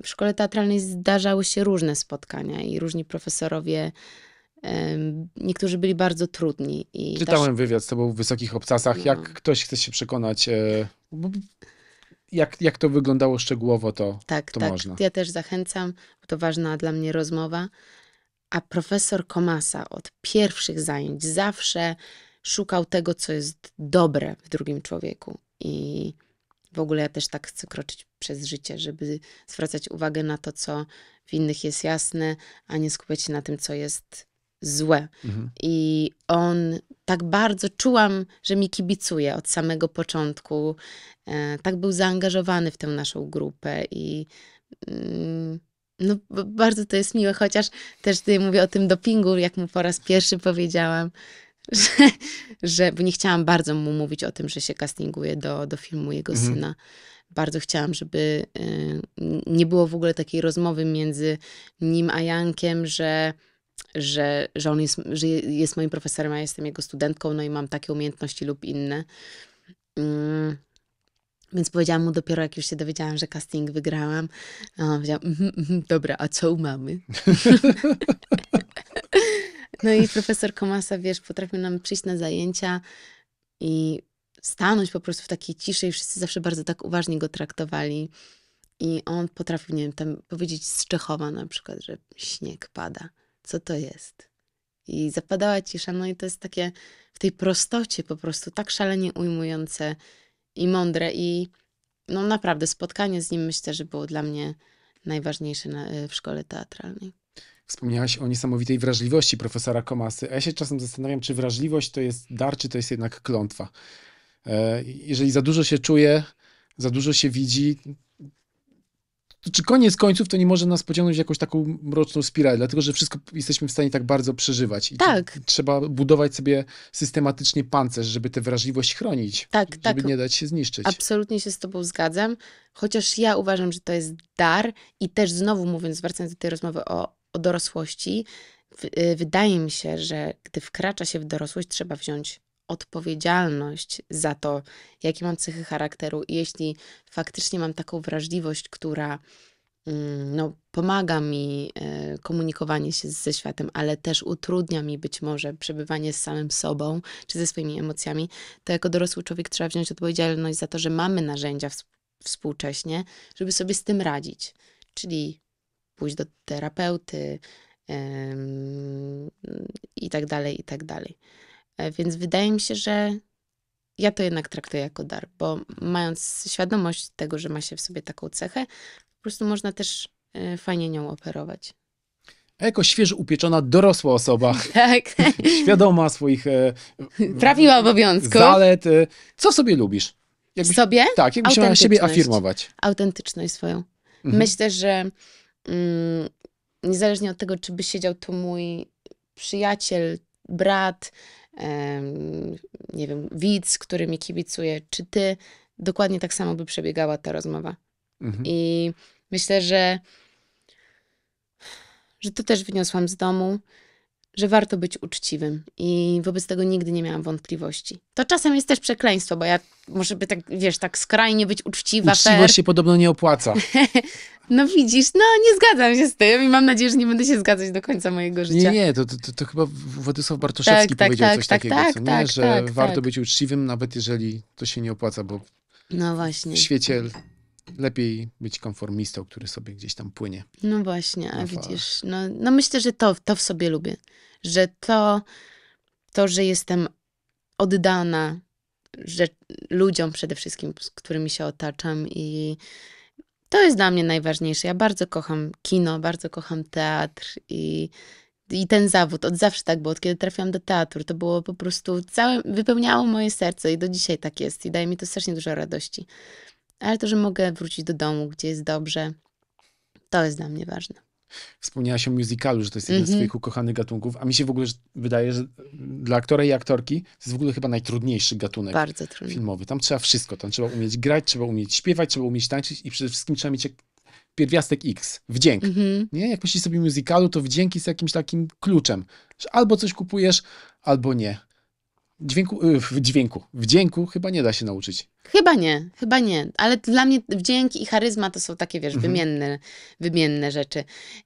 W szkole teatralnej zdarzały się różne spotkania i różni profesorowie. Niektórzy byli bardzo trudni. Czytałem też... wywiad z tobą w Wysokich Obcasach. No. Jak ktoś chce się przekonać, e, jak, jak to wyglądało szczegółowo, to, tak, to tak. można. Ja też zachęcam, bo to ważna dla mnie rozmowa a profesor Komasa od pierwszych zajęć zawsze szukał tego, co jest dobre w drugim człowieku. I w ogóle ja też tak chcę kroczyć przez życie, żeby zwracać uwagę na to, co w innych jest jasne, a nie skupiać się na tym, co jest złe. Mhm. I on tak bardzo czułam, że mi kibicuje od samego początku. E, tak był zaangażowany w tę naszą grupę i mm, no bardzo to jest miłe, chociaż też tutaj mówię o tym dopingu, jak mu po raz pierwszy powiedziałam, że, że bo nie chciałam bardzo mu mówić o tym, że się castinguje do, do filmu jego mhm. syna. Bardzo chciałam, żeby y, nie było w ogóle takiej rozmowy między nim a Jankiem, że że, że on jest, że jest moim profesorem, a ja jestem jego studentką, no i mam takie umiejętności lub inne. Mm. Więc powiedziałam mu dopiero, jak już się dowiedziałam, że casting wygrałam. A on powiedział, mm, mm, dobra, a co mamy? no i profesor Komasa, wiesz, potrafił nam przyjść na zajęcia i stanąć po prostu w takiej ciszy i wszyscy zawsze bardzo tak uważnie go traktowali. I on potrafił, nie wiem, tam powiedzieć z Czechowa na przykład, że śnieg pada. Co to jest? I zapadała cisza. No i to jest takie w tej prostocie po prostu tak szalenie ujmujące i mądre. I no naprawdę spotkanie z nim myślę, że było dla mnie najważniejsze na, w szkole teatralnej. Wspomniałaś o niesamowitej wrażliwości profesora Komasy. A ja się czasem zastanawiam, czy wrażliwość to jest dar, czy to jest jednak klątwa. E, jeżeli za dużo się czuje, za dużo się widzi, czy koniec końców to nie może nas pociągnąć w jakąś taką mroczną spiralę, dlatego że wszystko jesteśmy w stanie tak bardzo przeżywać. I tak. Trzeba budować sobie systematycznie pancerz, żeby tę wrażliwość chronić. Tak, żeby tak. nie dać się zniszczyć. Absolutnie się z tobą zgadzam, chociaż ja uważam, że to jest dar i też znowu mówiąc, wracając do tej rozmowy o, o dorosłości, w, y, wydaje mi się, że gdy wkracza się w dorosłość, trzeba wziąć odpowiedzialność za to, jakie mam cechy charakteru i jeśli faktycznie mam taką wrażliwość, która mm, no, pomaga mi e, komunikowanie się ze światem, ale też utrudnia mi być może przebywanie z samym sobą czy ze swoimi emocjami, to jako dorosły człowiek trzeba wziąć odpowiedzialność za to, że mamy narzędzia współcześnie, żeby sobie z tym radzić. Czyli pójść do terapeuty, i tak dalej, i tak dalej. E, więc wydaje mi się, że ja to jednak traktuję jako dar, bo mając świadomość tego, że ma się w sobie taką cechę, po prostu można też e, fajnie nią operować. A jako świeżo upieczona dorosła osoba, tak. świadoma swoich prawiła e, obowiązków, zalet, co sobie lubisz? Jakbyś, sobie? Tak, jakbyś miała siebie afirmować. Autentyczność swoją. Mhm. Myślę, że mm, niezależnie od tego, czy by siedział tu mój przyjaciel, brat, nie wiem, widz, który mi kibicuje, czy ty, dokładnie tak samo by przebiegała ta rozmowa. Mhm. I myślę, że, że to też wyniosłam z domu, że warto być uczciwym i wobec tego nigdy nie miałam wątpliwości. To czasem jest też przekleństwo, bo ja może by tak, wiesz, tak skrajnie być uczciwa. Uczciwość fair. się podobno nie opłaca. no widzisz, no nie zgadzam się z tym i mam nadzieję, że nie będę się zgadzać do końca mojego życia. Nie, nie, to, to, to chyba Władysław Bartoszewski tak, tak, powiedział tak, coś tak, takiego, tak, co, nie? Tak, że tak, warto tak. być uczciwym, nawet jeżeli to się nie opłaca, bo no właśnie. w świecie lepiej być konformistą, który sobie gdzieś tam płynie. No właśnie, a widzisz, no, no myślę, że to, to w sobie lubię że to, to że jestem oddana że, ludziom przede wszystkim, z którymi się otaczam i to jest dla mnie najważniejsze. Ja bardzo kocham kino, bardzo kocham teatr i, i ten zawód. Od zawsze tak było. Od kiedy trafiłam do teatru, to było po prostu całe, wypełniało moje serce i do dzisiaj tak jest. I daje mi to strasznie dużo radości. Ale to, że mogę wrócić do domu, gdzie jest dobrze, to jest dla mnie ważne. Wspomniałaś o musicalu, że to jest jeden mm -hmm. z mhm. twoich ukochanych gatunków, a mi się w ogóle wydaje, że dla aktora i aktorki to jest w ogóle chyba najtrudniejszy gatunek filmowy. Tam trzeba wszystko, tam trzeba umieć grać, trzeba umieć śpiewać, trzeba umieć tańczyć i przede wszystkim trzeba mieć pierwiastek X, wdzięk. Mm -hmm. Nie? Jak myślisz sobie musicalu, to wdzięk jest jakimś takim kluczem. Że albo coś kupujesz, albo nie. Y, dźwięku, w dźwięku, wdzięku chyba nie da się nauczyć. Chyba nie, chyba nie, ale dla mnie wdzięk i charyzma to są takie, wiesz, mhm. wymienne, wymienne rzeczy.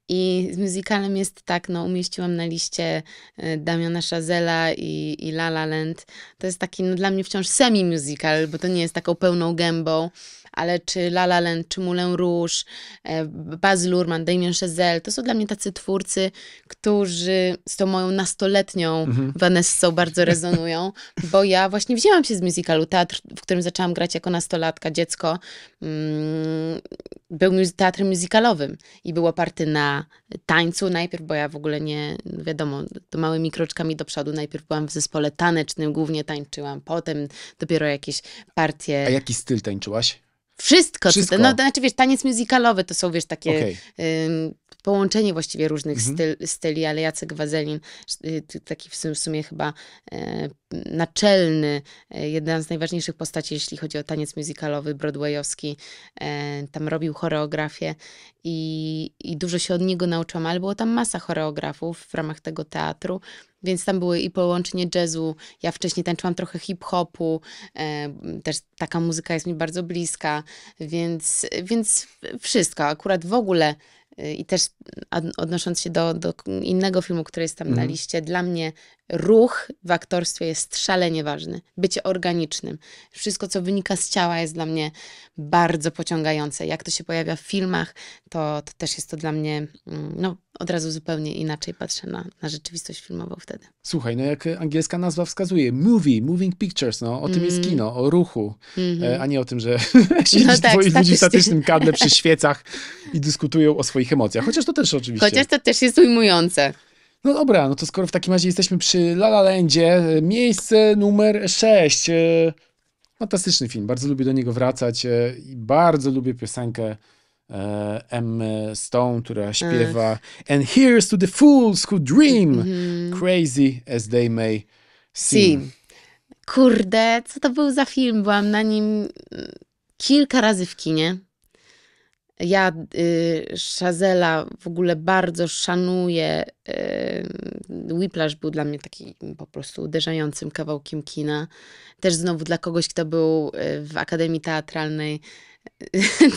I z muzykalem jest tak, no umieściłam na liście y, Damiana Szazela i, i La La Land. To jest taki, no dla mnie wciąż semi-musical, bo to nie jest taką pełną gębą, ale czy La La Land, czy Moulin Rouge, e, Baz Luhrmann, Damien Chazelle, to są dla mnie tacy twórcy, którzy z tą moją nastoletnią mhm. Vanessą bardzo rezonują, bo ja właśnie wzięłam się z musicalu teatr, w którym zaczęłam grać jako nastolatka, dziecko, mm, był teatrem musicalowym i był oparty na tańcu najpierw, bo ja w ogóle nie, wiadomo, to małymi kroczkami do przodu, najpierw byłam w zespole tanecznym, głównie tańczyłam, potem dopiero jakieś partie. A jaki styl tańczyłaś? Wszystko. Wszystko. To, no, to znaczy, wiesz, taniec musicalowy to są, wiesz, takie okay. y, połączenie właściwie różnych mhm. styl, styli, ale Jacek Wazelin, y, taki w sumie chyba e, naczelny, e, jedna z najważniejszych postaci, jeśli chodzi o taniec muzykalowy, broadwayowski, e, tam robił choreografię i, i dużo się od niego nauczyłam, ale było tam masa choreografów w ramach tego teatru, więc tam były i połączenie jazzu. Ja wcześniej tańczyłam trochę hip-hopu, też taka muzyka jest mi bardzo bliska, więc, więc wszystko. Akurat w ogóle Y, i też odnosząc się do, do innego filmu, który jest tam mm. na mhm. liście, dla mnie ruch w aktorstwie jest szalenie ważny. Bycie organicznym. Wszystko, co wynika z ciała, jest dla mnie bardzo pociągające. Jak to się pojawia w filmach, to, to też jest to dla mnie mm, no, od razu zupełnie inaczej patrzę na, na rzeczywistość filmową wtedy. Słuchaj, no jak angielska nazwa wskazuje, movie, moving pictures, no o mm. tym jest mm. kino, o ruchu, mm -hmm. a nie o tym, że siedzisz no tak, dwoich ludzi w statycznym kadle przy świecach i dyskutują o swoich emocjach, chociaż to też oczywiście. Chociaż to też jest ujmujące. No dobra, no to skoro w takim razie jesteśmy przy La La Landzie, e, miejsce numer 6. E, fantastyczny film, bardzo lubię do niego wracać i bardzo lubię piosenkę E, M. Stone, która tak. śpiewa And here's to the fools who dream mhm. crazy as they may seem. Kurde, co to był za film? Byłam na nim mm, kilka razy w kinie. Ja y, Szazela w ogóle bardzo szanuję. Y, Whiplash był dla mnie taki po prostu uderzającym kawałkiem kina. Też znowu dla kogoś, kto był y, w Akademii Teatralnej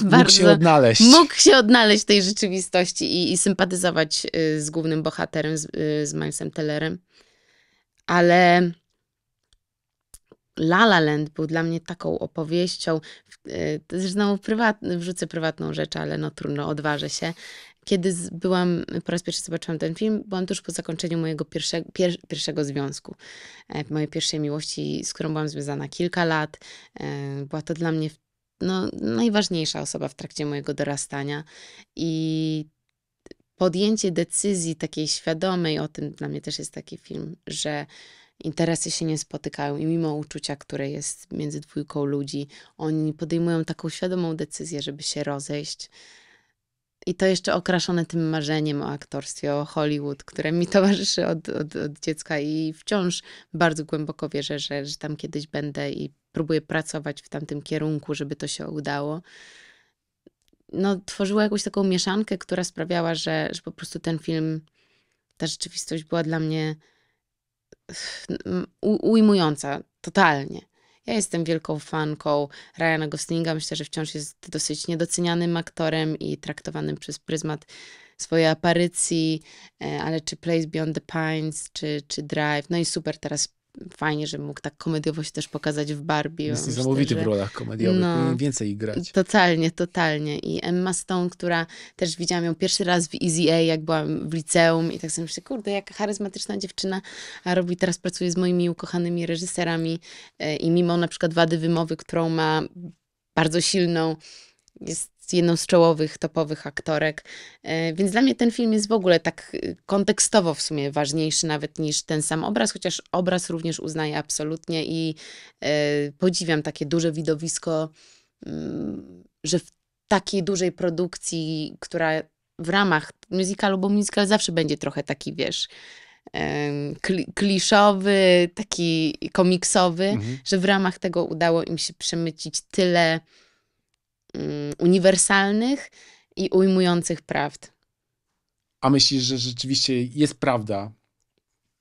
bardzo mógł się odnaleźć. Mógł się odnaleźć w tej rzeczywistości i, i sympatyzować y, z głównym bohaterem, z, y, z Milesem Tellerem. Ale La La Land był dla mnie taką opowieścią, y, znowu wrzucę prywatną rzecz, ale no trudno, odważę się. Kiedy byłam, po raz pierwszy zobaczyłam ten film, byłam tuż po zakończeniu mojego pierwsze, pier, pierwszego związku, e, mojej pierwszej miłości, z którą byłam związana kilka lat. E, była to dla mnie no, najważniejsza osoba w trakcie mojego dorastania i podjęcie decyzji takiej świadomej o tym, dla mnie też jest taki film, że interesy się nie spotykają i mimo uczucia, które jest między dwójką ludzi, oni podejmują taką świadomą decyzję, żeby się rozejść. I to jeszcze okraszone tym marzeniem o aktorstwie, o Hollywood, które mi towarzyszy od, od, od dziecka i wciąż bardzo głęboko wierzę, że, że tam kiedyś będę i próbuję pracować w tamtym kierunku, żeby to się udało. No, tworzyła jakąś taką mieszankę, która sprawiała, że, że po prostu ten film, ta rzeczywistość była dla mnie u, ujmująca totalnie. Ja jestem wielką fanką Ryana Goslinga. Myślę, że wciąż jest dosyć niedocenianym aktorem i traktowanym przez pryzmat swojej aparycji, e, ale czy Place Beyond the Pines, czy, czy Drive, no i super teraz fajnie, że mógł tak komediowo się też pokazać w Barbie. Jest niesamowity w rolach komediowych, no, więcej grać. Totalnie, totalnie. I Emma Stone, która też widziałam ją pierwszy raz w Easy A, jak byłam w liceum i tak sobie myślę, kurde, jaka charyzmatyczna dziewczyna, a robi, teraz pracuje z moimi ukochanymi reżyserami e, i mimo na przykład wady wymowy, którą ma bardzo silną, jest jest jedną z czołowych, topowych aktorek. E, więc dla mnie ten film jest w ogóle tak e, kontekstowo w sumie ważniejszy nawet niż ten sam obraz, chociaż obraz również uznaję absolutnie i e, podziwiam takie duże widowisko, mm, że w takiej dużej produkcji, która w ramach musicalu, bo musical zawsze będzie trochę taki, wiesz, kli kliszowy, taki komiksowy, mhm. że w ramach tego udało im się przemycić tyle Mm, uniwersalnych i ujmujących prawd. A myślisz, że rzeczywiście jest prawda?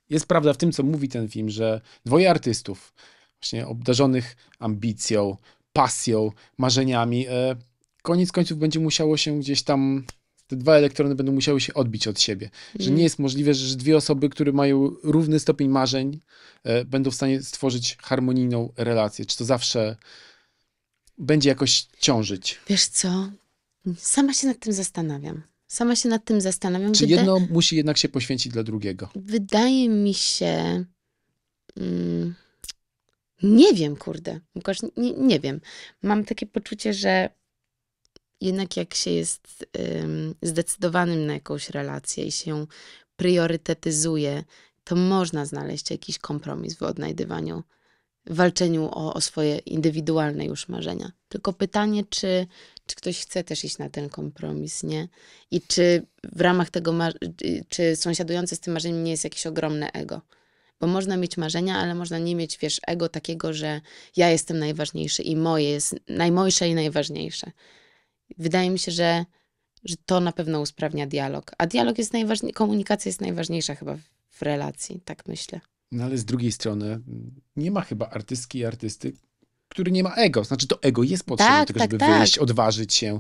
Jest prawda w tym, co mówi ten film, że dwoje artystów, właśnie obdarzonych ambicją, pasją, marzeniami, e, koniec końców będzie musiało się gdzieś tam te dwa elektrony będą musiały się odbić od siebie. Że mhm. nie jest możliwe, że dwie osoby, które mają równy stopień marzeń, e, będą w stanie stworzyć harmonijną relację. Czy to zawsze będzie jakoś ciążyć? Wiesz co, sama się nad tym zastanawiam. Sama się nad tym zastanawiam. Czy Wyda jedno musi jednak się poświęcić dla drugiego? Wydaje mi się... Mm, nie wiem, kurde. Łukasz, nie, nie wiem. Mam takie poczucie, że jednak jak się jest zdecydowanym na jakąś relację i się priorytetyzuje, to można znaleźć jakiś kompromis w odnajdywaniu walczeniu o, o swoje indywidualne już marzenia. Tylko pytanie, czy, czy ktoś chce też iść na ten kompromis, nie? I czy w ramach tego, czy sąsiadujące z tym marzeniem nie jest jakieś ogromne ego? Bo można mieć marzenia, ale można nie mieć, wiesz, ego takiego, że ja jestem najważniejszy i moje jest najmojsze i najważniejsze. Wydaje mi się, że, że to na pewno usprawnia dialog. A dialog jest najważniejszy, komunikacja jest najważniejsza chyba w relacji, tak myślę. No ale z drugiej strony mm, nie ma chyba artystki i artysty, który nie ma ego. Znaczy to ego jest potrzebne tak, tego, tak, żeby tak. wyjść, odważyć się,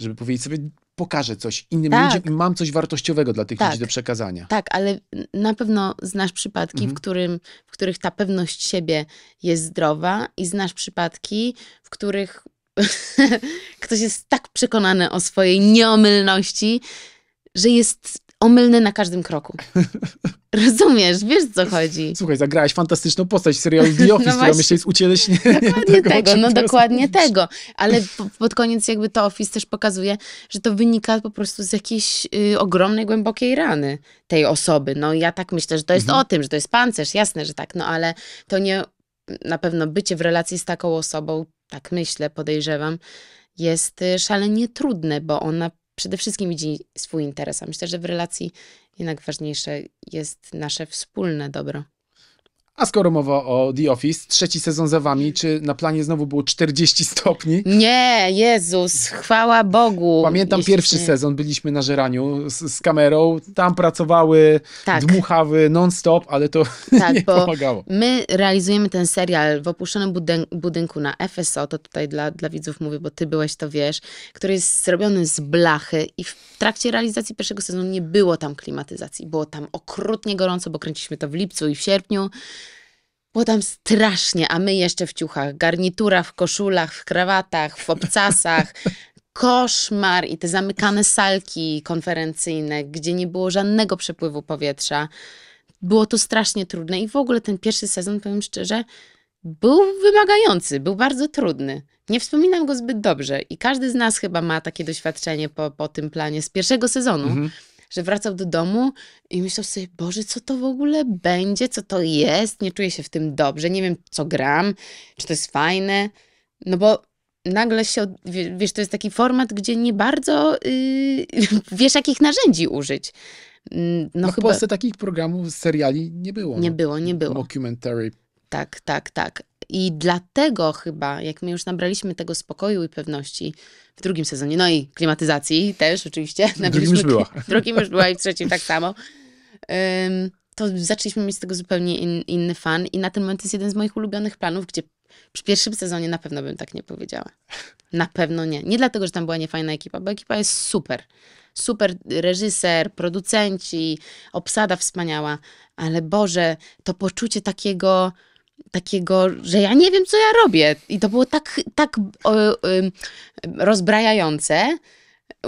żeby powiedzieć sobie, pokażę coś innym tak. ludziom mam coś wartościowego dla tych tak. ludzi do przekazania. Tak, ale na pewno znasz przypadki, mhm. w, którym, w których ta pewność siebie jest zdrowa i znasz przypadki, w których ktoś jest tak przekonany o swojej nieomylności, że jest omylny na każdym kroku. Rozumiesz, wiesz co chodzi. Słuchaj, zagrałaś fantastyczną postać w serialu The no Office, no która myślę jest ucieleśnieniem Dokładnie tego, tego no dokładnie mówisz. tego. Ale pod koniec jakby to Office też pokazuje, że to wynika po prostu z jakiejś y, ogromnej, głębokiej rany tej osoby. No ja tak myślę, że to jest mhm. o tym, że to jest pancerz, jasne, że tak, no ale to nie, na pewno bycie w relacji z taką osobą, tak myślę, podejrzewam, jest y, szalenie trudne, bo ona przede wszystkim widzi swój interes, a myślę, że w relacji jednak ważniejsze jest nasze wspólne dobro. A skoro mowa o The Office, trzeci sezon za wami, czy na planie znowu było 40 stopni? Nie, Jezus, chwała Bogu. Pamiętam pierwszy nie. sezon, byliśmy na żeraniu z, z kamerą, tam pracowały, tak. dmuchały non-stop, ale to tak, nie pomagało. My realizujemy ten serial w opuszczonym budyn budynku na FSO, to tutaj dla, dla widzów mówię, bo ty byłeś, to wiesz, który jest zrobiony z blachy i w trakcie realizacji pierwszego sezonu nie było tam klimatyzacji, było tam okrutnie gorąco, bo kręciliśmy to w lipcu i w sierpniu. Było tam strasznie, a my jeszcze w ciuchach, garnitura w koszulach, w krawatach, w obcasach. Koszmar i te zamykane salki konferencyjne, gdzie nie było żadnego przepływu powietrza. Było to strasznie trudne i w ogóle ten pierwszy sezon, powiem szczerze, był wymagający, był bardzo trudny. Nie wspominam go zbyt dobrze i każdy z nas chyba ma takie doświadczenie po, po tym planie z pierwszego sezonu. Mhm że wracał do domu i myślał sobie, Boże, co to w ogóle będzie, co to jest, nie czuję się w tym dobrze, nie wiem, co gram, czy to jest fajne, no bo nagle się, wiesz, to jest taki format, gdzie nie bardzo yy, wiesz, jakich narzędzi użyć. Mm, no, no chyba... W Polsce takich programów, seriali nie było. Nie no. było, nie było. documentary Tak, tak, tak. I dlatego chyba, jak my już nabraliśmy tego spokoju i pewności w drugim sezonie, no i klimatyzacji też oczywiście. W drugim już była. W drugim już była i w trzecim tak samo. Um, to zaczęliśmy mieć z tego zupełnie in, inny fan i na ten moment jest jeden z moich ulubionych planów, gdzie przy pierwszym sezonie na pewno bym tak nie powiedziała. Na pewno nie. Nie dlatego, że tam była niefajna ekipa, bo ekipa jest super. Super reżyser, producenci, obsada wspaniała, ale Boże, to poczucie takiego takiego, że ja nie wiem, co ja robię. I to było tak, tak o, o, rozbrajające,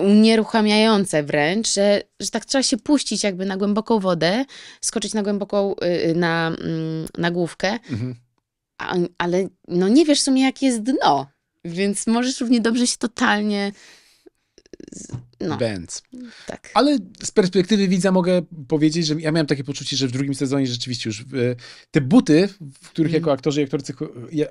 unieruchamiające wręcz, że, że tak trzeba się puścić jakby na głęboką wodę, skoczyć na głęboką, y, y, na, mm, na główkę, mhm. A, ale no nie wiesz w sumie, jakie jest dno. Więc możesz równie dobrze się totalnie no. Benz. Tak. Ale z perspektywy widza mogę powiedzieć, że ja miałem takie poczucie, że w drugim sezonie rzeczywiście już y, te buty, w których mhm. jako aktorzy i aktorcy,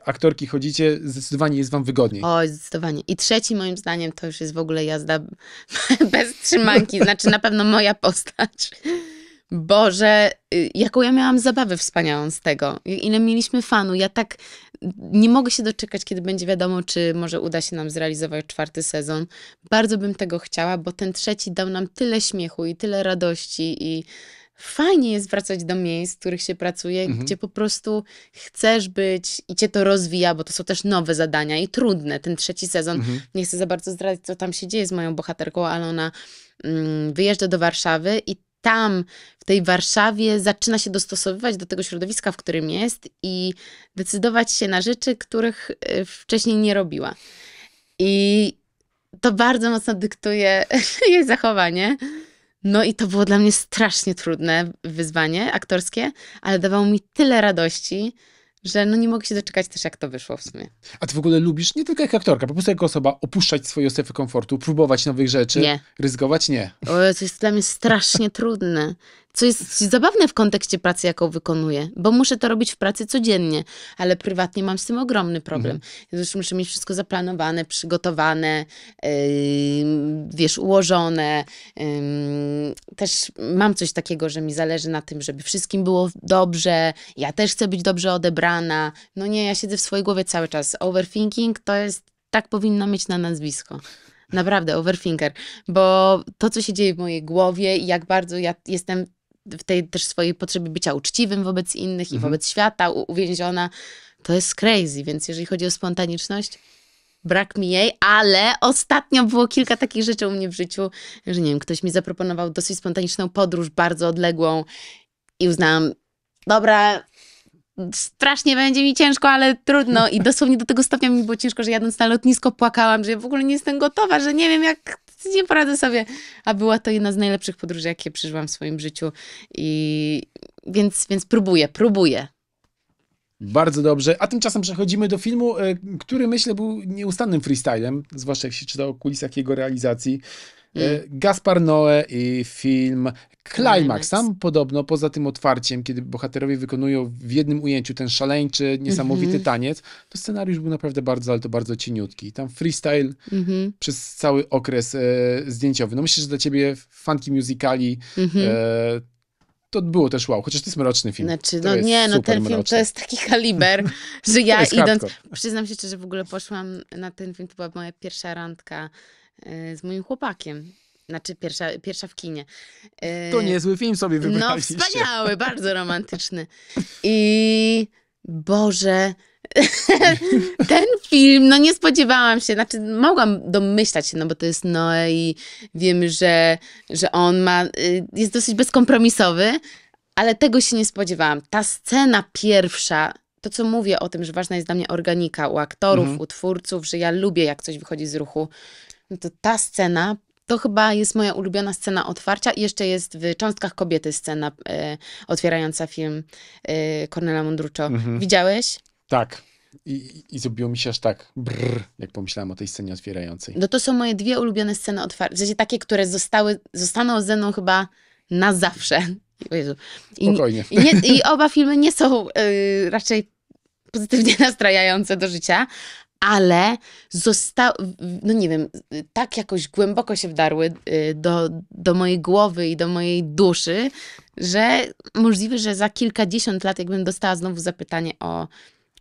aktorki chodzicie, zdecydowanie jest wam wygodniej. O, zdecydowanie. I trzeci moim zdaniem to już jest w ogóle jazda bez trzymanki. Znaczy na pewno moja postać. Boże, y, jaką ja miałam zabawę wspaniałą z tego. Ile mieliśmy fanu. Ja tak nie mogę się doczekać, kiedy będzie wiadomo, czy może uda się nam zrealizować czwarty sezon. Bardzo bym tego chciała, bo ten trzeci dał nam tyle śmiechu i tyle radości i fajnie jest wracać do miejsc, w których się pracuje, mhm. gdzie po prostu chcesz być i cię to rozwija, bo to są też nowe zadania i trudne. Ten trzeci sezon, mhm. nie chcę za bardzo zdradzić, co tam się dzieje z moją bohaterką, ale ona mm, wyjeżdża do Warszawy i tam, w tej Warszawie, zaczyna się dostosowywać do tego środowiska, w którym jest i decydować się na rzeczy, których y, wcześniej nie robiła. I to bardzo mocno dyktuje jej zachowanie. No i to było dla mnie strasznie trudne wyzwanie aktorskie, ale dawało mi tyle radości, że no nie mogę się doczekać też, jak to wyszło w sumie. A ty w ogóle lubisz, nie tylko jako aktorka, po prostu jako osoba, opuszczać swoje strefy komfortu, próbować nowych rzeczy? Nie. Ryzykować? Nie. O, to jest dla mnie strasznie trudne. Co jest zabawne w kontekście pracy, jaką wykonuję, bo muszę to robić w pracy codziennie, ale prywatnie mam z tym ogromny problem. Mhm. Już muszę mieć wszystko zaplanowane, przygotowane, yy, wiesz, ułożone. Yy, też mam coś takiego, że mi zależy na tym, żeby wszystkim było dobrze, ja też chcę być dobrze odebrana. No nie, ja siedzę w swojej głowie cały czas. Overthinking to jest, tak powinno mieć na nazwisko. Naprawdę, overthinker, bo to, co się dzieje w mojej głowie i jak bardzo ja jestem w tej też swojej potrzebie bycia uczciwym wobec innych mhm. i wobec świata, uwięziona. To jest crazy, więc jeżeli chodzi o spontaniczność, brak mi jej, ale ostatnio było kilka takich rzeczy u mnie w życiu, że nie wiem, ktoś mi zaproponował dosyć spontaniczną podróż, bardzo odległą i uznałam, dobra, strasznie będzie mi ciężko, ale trudno. I dosłownie do tego stopnia mi było ciężko, że jadąc na lotnisko płakałam, że w ogóle nie jestem gotowa, że nie wiem jak nie poradzę sobie. A była to jedna z najlepszych podróży, jakie przeżyłam w swoim życiu. I więc, więc próbuję, próbuję. Bardzo dobrze. A tymczasem przechodzimy do filmu, e, który myślę był nieustannym freestylem, zwłaszcza jak się czyta o kulisach jego realizacji. E, mm. Gaspar Noe i film Climax. Tam podobno poza tym otwarciem, kiedy bohaterowie wykonują w jednym ujęciu ten szaleńczy, niesamowity mm -hmm. taniec, to scenariusz był naprawdę bardzo, ale to bardzo cieniutki. Tam freestyle mm -hmm. przez cały okres e, zdjęciowy. No myślę, że dla ciebie funky musicali -hmm. e, to było też wow, chociaż to jest mroczny film. Znaczy, no nie, no ten film to jest taki kaliber, że ja idąc, hardcore. przyznam się, że w ogóle poszłam na ten film, to była moja pierwsza randka z moim chłopakiem. Znaczy pierwsza, pierwsza w kinie. To e, niezły film sobie no, wybraliście. No wspaniały, bardzo romantyczny. I Boże, ten film, no nie spodziewałam się, znaczy mogłam domyślać się, no bo to jest Noe i wiem, że, że on ma, y, jest dosyć bezkompromisowy, ale tego się nie spodziewałam. Ta scena pierwsza, to co mówię o tym, że ważna jest dla mnie organika u aktorów, mhm. u twórców, że ja lubię jak coś wychodzi z ruchu, no to ta scena to chyba jest moja ulubiona scena otwarcia. I jeszcze jest w Cząstkach Kobiety scena e, otwierająca film e, Cornela Mundruczo. Mhm. Widziałeś? Tak. I, I zrobiło mi się aż tak brrr, jak pomyślałam o tej scenie otwierającej. No to są moje dwie ulubione sceny otwarte, W sensie takie, które zostały, zostaną ze mną chyba na zawsze. Jezu. I, Spokojnie. I, nie, I, oba filmy nie są y, raczej pozytywnie nastrajające do życia, ale zostały, no nie wiem, tak jakoś głęboko się wdarły y, do, do mojej głowy i do mojej duszy, że możliwe, że za kilkadziesiąt lat, jakbym dostała znowu zapytanie o,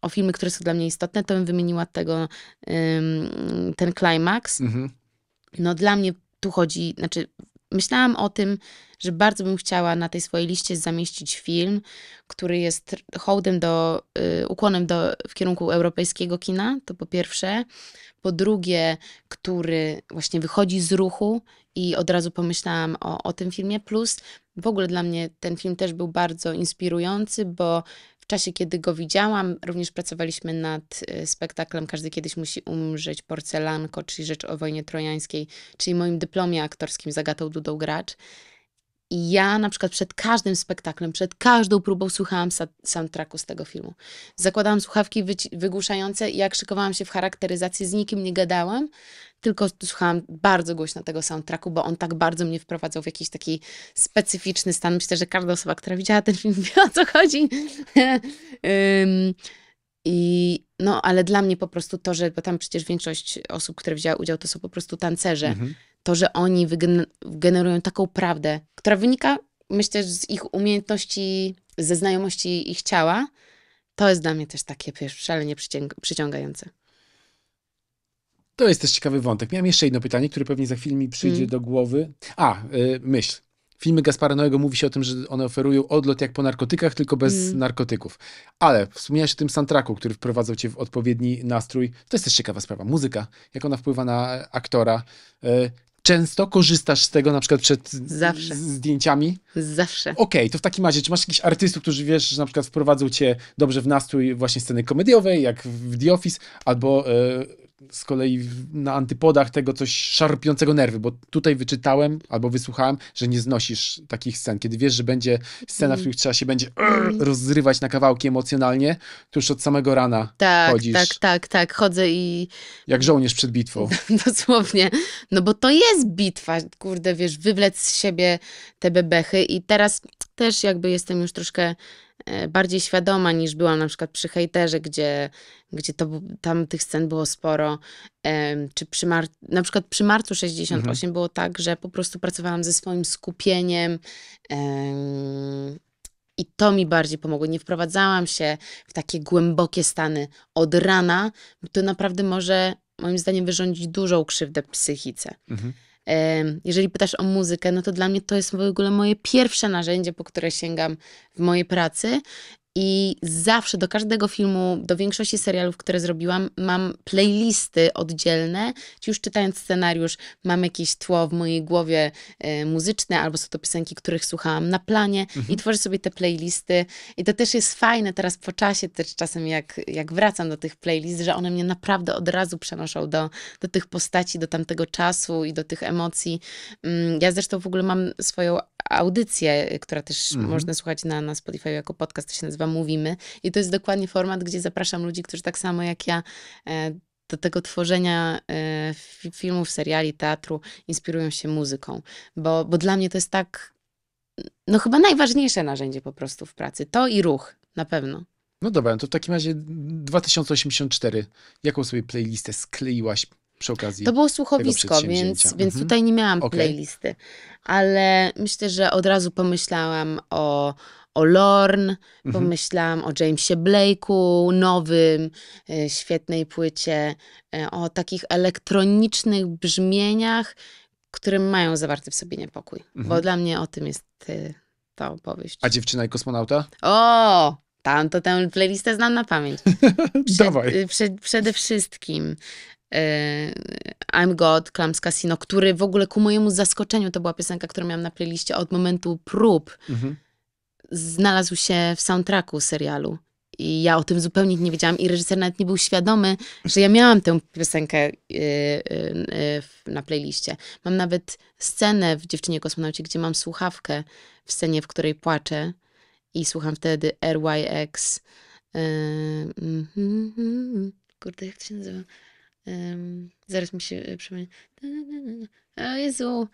o filmy, które są dla mnie istotne, to bym wymieniła tego, ten climax. Mhm. No dla mnie tu chodzi, znaczy myślałam o tym, że bardzo bym chciała na tej swojej liście zamieścić film, który jest hołdem do, y, ukłonem do, w kierunku europejskiego kina, to po pierwsze. Po drugie, który właśnie wychodzi z ruchu i od razu pomyślałam o, o tym filmie. Plus w ogóle dla mnie ten film też był bardzo inspirujący, bo czasie, kiedy go widziałam, również pracowaliśmy nad y, spektaklem Każdy kiedyś musi umrzeć, Porcelanko, czyli Rzecz o wojnie trojańskiej, czyli moim dyplomie aktorskim z Agatą Dudą Gracz. I ja na przykład przed każdym spektaklem, przed każdą próbą słuchałam soundtracku z tego filmu. Zakładałam słuchawki wygłuszające i jak szykowałam się w charakteryzacji, z nikim nie gadałam, tylko słuchałam bardzo głośno tego soundtracku, bo on tak bardzo mnie wprowadzał w jakiś taki specyficzny stan. Myślę, że każda osoba, która widziała ten film, wie o co chodzi. um, i no, ale dla mnie po prostu to, że, bo tam przecież większość osób, które wzięła udział, to są po prostu tancerze. Mhm to, że oni generują taką prawdę, która wynika, myślę, z ich umiejętności, ze znajomości ich ciała, to jest dla mnie też takie szalenie przyciągające. To jest też ciekawy wątek. Miałem jeszcze jedno pytanie, które pewnie za chwilę mi przyjdzie mm. do głowy. A, y, myśl. Filmy Gaspara Noego mówi się o tym, że one oferują odlot jak po narkotykach, tylko bez mm. narkotyków. Ale wspomniałeś o tym soundtracku, który wprowadzał cię w odpowiedni nastrój. To jest też ciekawa sprawa. Muzyka, jak ona wpływa na aktora. Y, Często korzystasz z tego na przykład przed Zawsze. zdjęciami? Zawsze. Okej, okay, to w takim razie, czy masz jakichś artystów, którzy wiesz, że na przykład wprowadzą cię dobrze w nastrój właśnie sceny komediowej, jak w The Office, albo e, z kolei na antypodach tego coś szarpiącego nerwy, bo tutaj wyczytałem albo wysłuchałem, że nie znosisz takich scen. Kiedy wiesz, że będzie scena, w mhm. której trzeba się będzie rozrywać na kawałki emocjonalnie, to już od samego rana tak, chodzisz. Tak, tak, tak, chodzę i... Jak żołnierz przed bitwą. Dosłownie. No bo to jest bitwa, kurde, wiesz, wywlec z siebie te bebechy i teraz też jakby jestem już troszkę E, bardziej świadoma niż byłam na przykład przy hejterze, gdzie, gdzie to, tam tych scen było sporo. Czy przy Mar na przykład przy marcu 68 mhm. było tak, że po prostu pracowałam ze swoim skupieniem. I to mi bardziej pomogło. Nie wprowadzałam się w takie głębokie stany od rana, to naprawdę może moim zdaniem wyrządzić dużą krzywdę psychice. Mhm. Jeżeli pytasz o muzykę, no to dla mnie to jest w ogóle moje pierwsze narzędzie, po które sięgam w mojej pracy i zawsze do każdego filmu, do większości serialów, które zrobiłam, mam playlisty oddzielne. Już czytając scenariusz, mam jakieś tło w mojej głowie y, muzyczne, albo są to piosenki, których słuchałam na planie mhm. i tworzę sobie te playlisty. I to też jest fajne teraz po czasie, też czasem jak, jak wracam do tych playlist, że one mnie naprawdę od razu przenoszą do, do tych postaci, do tamtego czasu i do tych emocji. Mm, ja zresztą w ogóle mam swoją audycję, y, która też mhm. można słuchać na, na Spotify jako podcast, to się nazywa Mówimy. I to jest dokładnie format, gdzie zapraszam ludzi, którzy tak samo jak ja e, do tego tworzenia e, filmów, seriali, teatru inspirują się muzyką. Bo, bo dla mnie to jest tak, no chyba najważniejsze narzędzie po prostu w pracy. To i ruch, na pewno. No dobra, no to w takim razie 2084. Jaką sobie playlistę skleiłaś przy okazji. To było słuchowisko, więc, mhm. więc tutaj nie miałam okay. playlisty, ale myślę, że od razu pomyślałam o o Lorn, mhm. pomyślałam o Jamesie Blake'u, nowym, e, świetnej płycie, e, o takich elektronicznych brzmieniach, które mają zawarty w sobie niepokój. Bo mhm. dla mnie o tym jest e, ta opowieść. A dziewczyna i kosmonauta? O! Tam to tę playlistę znam na pamięć. Przed, Dawaj. Przed, przede wszystkim E, I'm God, Clams Casino, który w ogóle ku mojemu zaskoczeniu, to była piosenka, którą miałam na playliście od momentu prób, mhm. znalazł się w soundtracku serialu. I ja o tym zupełnie nie wiedziałam i reżyser nawet nie był świadomy, że ja miałam tę piosenkę e, e, na playliście. Mam nawet scenę w Dziewczynie Kosmonaucie, gdzie mam słuchawkę w scenie, w której płaczę i słucham wtedy RYX. Yy, mm, mm, mm, kurde, jak to się nazywa? Um, zaraz mi się e, przypomina. O Jezu.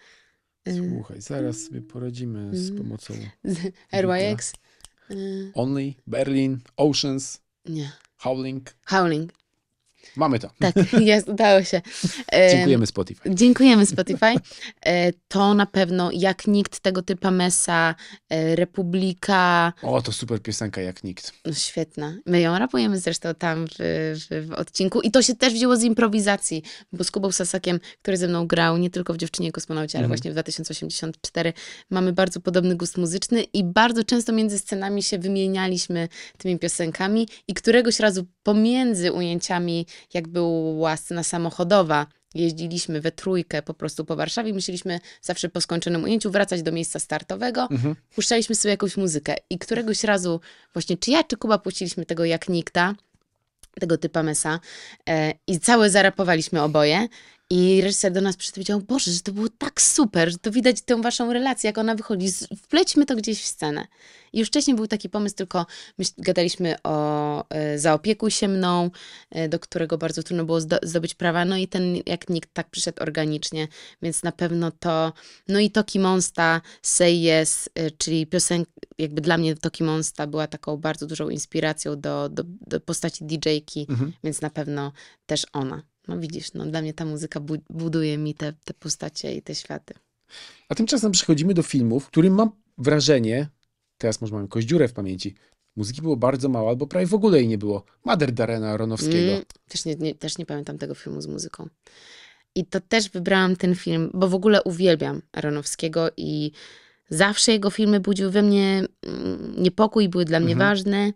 E, Słuchaj, zaraz mm, sobie poradzimy z mm. pomocą. RYX. E. Only, Berlin, Oceans. Nie. Howling. Howling. Mamy to. Tak, jest, udało się. E, dziękujemy Spotify. Dziękujemy Spotify. E, to na pewno jak nikt tego typa Mesa, e, Republika. O, to super piosenka jak nikt. No, świetna. My ją rapujemy zresztą tam w, w, w, odcinku i to się też wzięło z improwizacji, bo z Kubą Sasakiem, który ze mną grał nie tylko w Dziewczynie Kosmonaucie, ale mhm. właśnie w 2084 mamy bardzo podobny gust muzyczny i bardzo często między scenami się wymienialiśmy tymi piosenkami i któregoś razu pomiędzy ujęciami jak była scena samochodowa, jeździliśmy we trójkę po prostu po Warszawie musieliśmy zawsze po skończonym ujęciu wracać do miejsca startowego, mhm. puszczaliśmy sobie jakąś muzykę i któregoś razu właśnie czy ja, czy Kuba puściliśmy tego jak nikta, tego typa mesa e, i całe zarapowaliśmy oboje i reżyser do nas przyszedł Boże, że to było tak super, że to widać tę waszą relację, jak ona wychodzi. Wplećmy to gdzieś w scenę. I już wcześniej był taki pomysł, tylko my gadaliśmy o e, zaopiekuj się mną, e, do którego bardzo trudno było zdobyć prawa. No i ten jak nikt tak przyszedł organicznie, więc na pewno to. No i Toki Monsta, Say Yes, e, czyli piosenka, jakby dla mnie Toki Monsta była taką bardzo dużą inspiracją do, do, do postaci DJ-ki, mhm. więc na pewno też ona. No widzisz, no dla mnie ta muzyka buduje mi te, te postacie i te światy. A tymczasem przechodzimy do filmów, w którym mam wrażenie, teraz może mam jakąś dziurę w pamięci, muzyki było bardzo mało, albo prawie w ogóle jej nie było. Mader Darena Aronowskiego. Mm, też, nie, nie, też nie pamiętam tego filmu z muzyką. I to też wybrałam ten film, bo w ogóle uwielbiam Aronowskiego i zawsze jego filmy budziły we mnie mm, niepokój, były dla mnie mhm. ważne.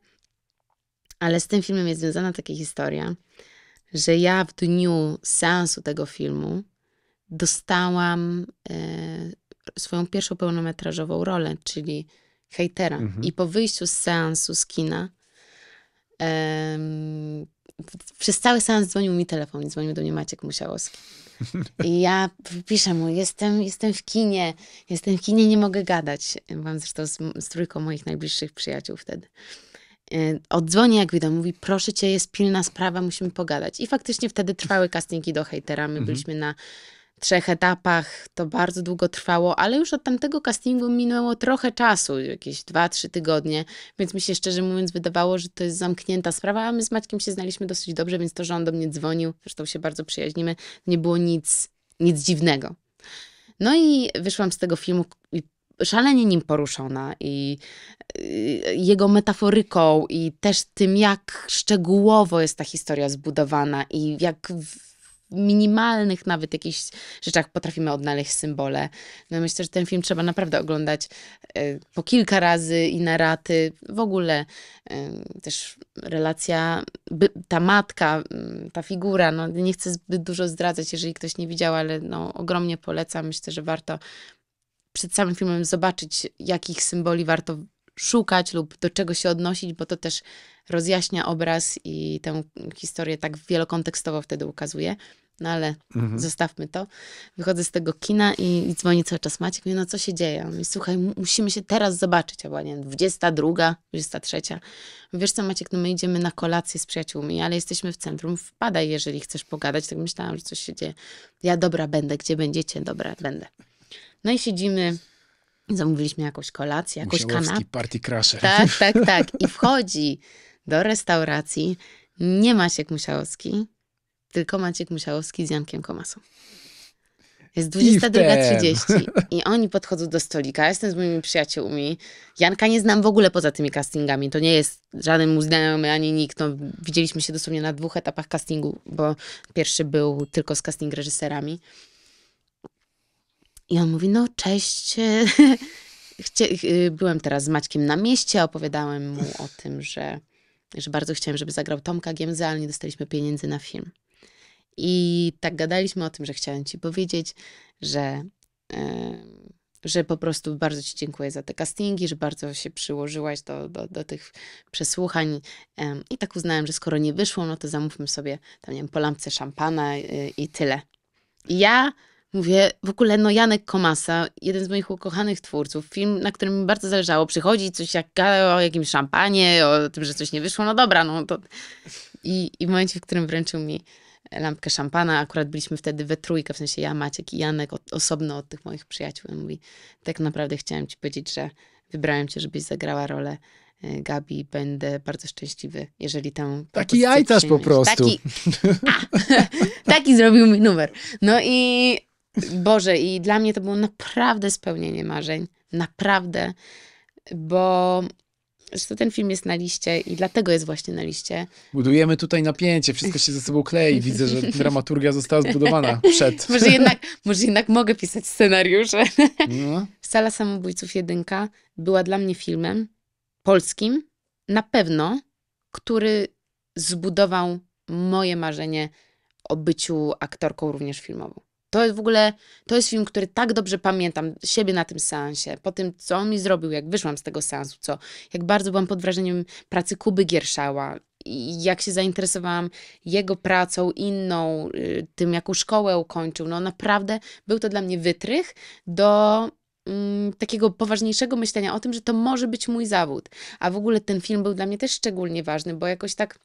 Ale z tym filmem jest związana taka historia, że ja w dniu seansu tego filmu dostałam e, swoją pierwszą pełnometrażową rolę, czyli hejtera. Mhm. I po wyjściu z seansu z kina e, przez cały seans dzwonił mi telefon, dzwonił do mnie Maciek Musiałowski. I ja piszę mu, jestem, jestem w kinie, jestem w kinie, nie mogę gadać. Mam zresztą z, z trójką moich najbliższych przyjaciół wtedy. E, Odzwoni, jak widzę, mówi, proszę cię, jest pilna sprawa, musimy pogadać. I faktycznie wtedy trwały castingi do hejtera. My mhm. byliśmy na trzech etapach, to bardzo długo trwało, ale już od tamtego castingu minęło trochę czasu, jakieś dwa, trzy tygodnie, więc mi się szczerze mówiąc wydawało, że to jest zamknięta sprawa, a my z Maćkiem się znaliśmy dosyć dobrze, więc to, że on do mnie dzwonił, zresztą się bardzo przyjaźnimy, nie było nic, nic dziwnego. No i wyszłam z tego filmu i szalenie nim poruszona i y, jego metaforyką i też tym, jak szczegółowo jest ta historia zbudowana i jak w minimalnych nawet jakichś rzeczach potrafimy odnaleźć symbole. No myślę, że ten film trzeba naprawdę oglądać y, po kilka razy i na raty. W ogóle y, też relacja, ta matka, mm, ta figura, no nie chcę zbyt dużo zdradzać, jeżeli ktoś nie widział, ale no ogromnie polecam. Myślę, że warto przed samym filmem zobaczyć, jakich symboli warto szukać lub do czego się odnosić, bo to też rozjaśnia obraz i tę historię tak wielokontekstowo wtedy ukazuje. No ale mhm. zostawmy to. Wychodzę z tego kina i, i dzwoni cały czas Maciek. Mówię, no co się dzieje? Mówię słuchaj, musimy się teraz zobaczyć. A była, nie 22, 23. Wiesz co Maciek, no my idziemy na kolację z przyjaciółmi, ale jesteśmy w centrum. Wpadaj, jeżeli chcesz pogadać. Tak myślałam, że coś się dzieje. Ja, dobra, będę. Gdzie będziecie? Dobra, będę. No i siedzimy, zamówiliśmy jakąś kolację, jakąś kanapę. party crusher. Tak, tak, tak. I wchodzi do restauracji nie Maciek Musiałowski, tylko Maciek Musiałowski z Jankiem Komasą. Jest 22.30 i oni podchodzą do stolika. Ja jestem z moimi przyjaciółmi. Janka nie znam w ogóle poza tymi castingami. To nie jest żaden mu znajomy ani nikt. No, widzieliśmy się dosłownie na dwóch etapach castingu, bo pierwszy był tylko z casting reżyserami. I on mówi, no cześć, y, byłem teraz z Maćkiem na mieście, opowiadałem mu o tym, że, że bardzo chciałem, żeby zagrał Tomka Giemza, ale nie dostaliśmy pieniędzy na film. I tak gadaliśmy o tym, że chciałem ci powiedzieć, że, że po prostu bardzo ci dziękuję za te castingi, że bardzo się przyłożyłaś do, do, do tych przesłuchań. I tak uznałem, że skoro nie wyszło, no to zamówmy sobie tam, nie wiem, po lampce szampana y, i tyle. I ja Mówię, w ogóle no Janek Komasa, jeden z moich ukochanych twórców, film, na którym mi bardzo zależało, przychodzi, coś jak o jakimś szampanie, o tym, że coś nie wyszło, no dobra, no to... I, i w momencie, w którym wręczył mi lampkę szampana, akurat byliśmy wtedy we trójkę, w sensie ja, Maciek i Janek, od, osobno od tych moich przyjaciół, on mówi, tak naprawdę chciałem ci powiedzieć, że wybrałem cię, żebyś zagrała rolę e, Gabi, będę bardzo szczęśliwy, jeżeli tam. Taki jajcarz po prostu. Taki, a, taki zrobił mi numer. No i Boże, i dla mnie to było naprawdę spełnienie marzeń. Naprawdę. Bo Zresztą ten film jest na liście i dlatego jest właśnie na liście. Budujemy tutaj napięcie, wszystko się ze sobą klei. Widzę, że dramaturgia została zbudowana przed. może, jednak, może jednak mogę pisać scenariusze. No. Sala Samobójców Jedynka była dla mnie filmem polskim, na pewno, który zbudował moje marzenie o byciu aktorką również filmową. To jest w ogóle, to jest film, który tak dobrze pamiętam siebie na tym seansie, po tym, co on mi zrobił, jak wyszłam z tego seansu, co, jak bardzo byłam pod wrażeniem pracy Kuby Gierszała, i jak się zainteresowałam jego pracą, inną, y, tym, jaką szkołę ukończył. No naprawdę był to dla mnie wytrych do mm, takiego poważniejszego myślenia o tym, że to może być mój zawód. A w ogóle ten film był dla mnie też szczególnie ważny, bo jakoś tak.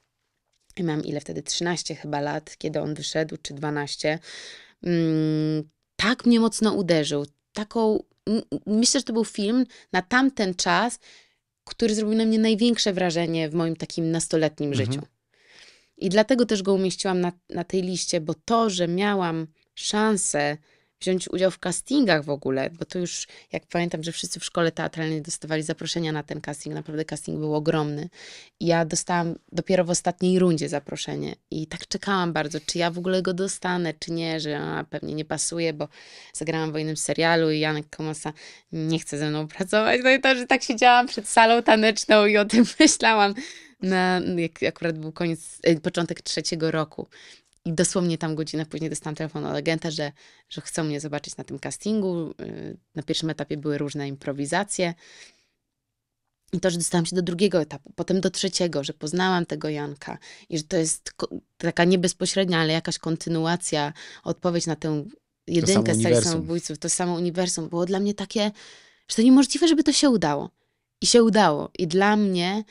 mam ile wtedy? 13 chyba lat, kiedy on wyszedł, czy 12. Mm, tak mnie mocno uderzył. Taką, myślę, że to był film na tamten czas, który zrobił na mnie największe wrażenie w moim takim nastoletnim mhm. życiu. I dlatego też go umieściłam na, na tej liście, bo to, że miałam szansę wziąć udział w castingach w ogóle, bo to już, jak pamiętam, że wszyscy w szkole teatralnej dostawali zaproszenia na ten casting, naprawdę casting był ogromny. I ja dostałam dopiero w ostatniej rundzie zaproszenie i tak czekałam bardzo, czy ja w ogóle go dostanę, czy nie, że a, pewnie nie pasuje, bo zagrałam w innym serialu i Janek Komosa nie chce ze mną pracować. No i to, że tak siedziałam przed salą taneczną i o tym myślałam na, jak akurat był koniec, e, początek trzeciego roku i dosłownie tam godzinę później dostałam telefon od agenta, że, że chcą mnie zobaczyć na tym castingu. Y, na pierwszym etapie były różne improwizacje. I to, że dostałam się do drugiego etapu, potem do trzeciego, że poznałam tego Janka i że to jest taka nie bezpośrednia, ale jakaś kontynuacja, odpowiedź na tę jedynkę z serii samobójców, to samo uniwersum, było dla mnie takie, że to niemożliwe, żeby to się udało. I się udało. I dla mnie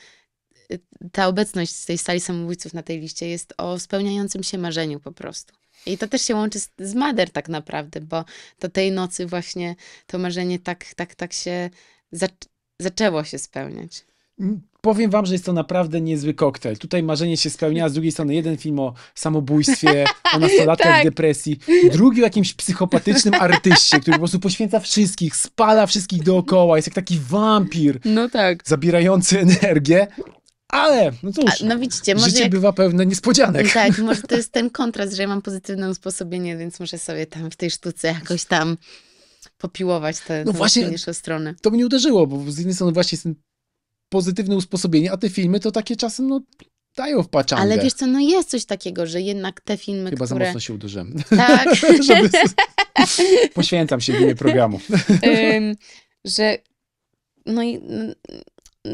ta obecność z tej sali samobójców na tej liście jest o spełniającym się marzeniu po prostu. I to też się łączy z, Mader tak naprawdę, bo to tej nocy właśnie to marzenie tak, tak, tak się zac zaczęło się spełniać. Mm, powiem wam, że jest to naprawdę niezły koktajl. Tutaj marzenie się spełnia, z drugiej strony jeden film o samobójstwie, o nastolatkach tak. depresji, drugi o jakimś psychopatycznym artyście, który po prostu poświęca wszystkich, spala wszystkich dookoła, jest jak taki wampir, no tak. zabierający energię, ale, no cóż, A, no widzicie, może życie jak... bywa pełne niespodzianek. Tak, może to jest ten kontrast, że ja mam pozytywne usposobienie, więc muszę sobie tam w tej sztuce jakoś tam popiłować tę no właśnie, stronę. To mnie uderzyło, bo z jednej strony właśnie jest pozytywne usposobienie, a te filmy to takie czasem, no, dają w Ale wiesz co, no jest coś takiego, że jednak te filmy, Chyba które... za mocno się uderzyłem. Tak. Żeby... Poświęcam się w imię programu. że no i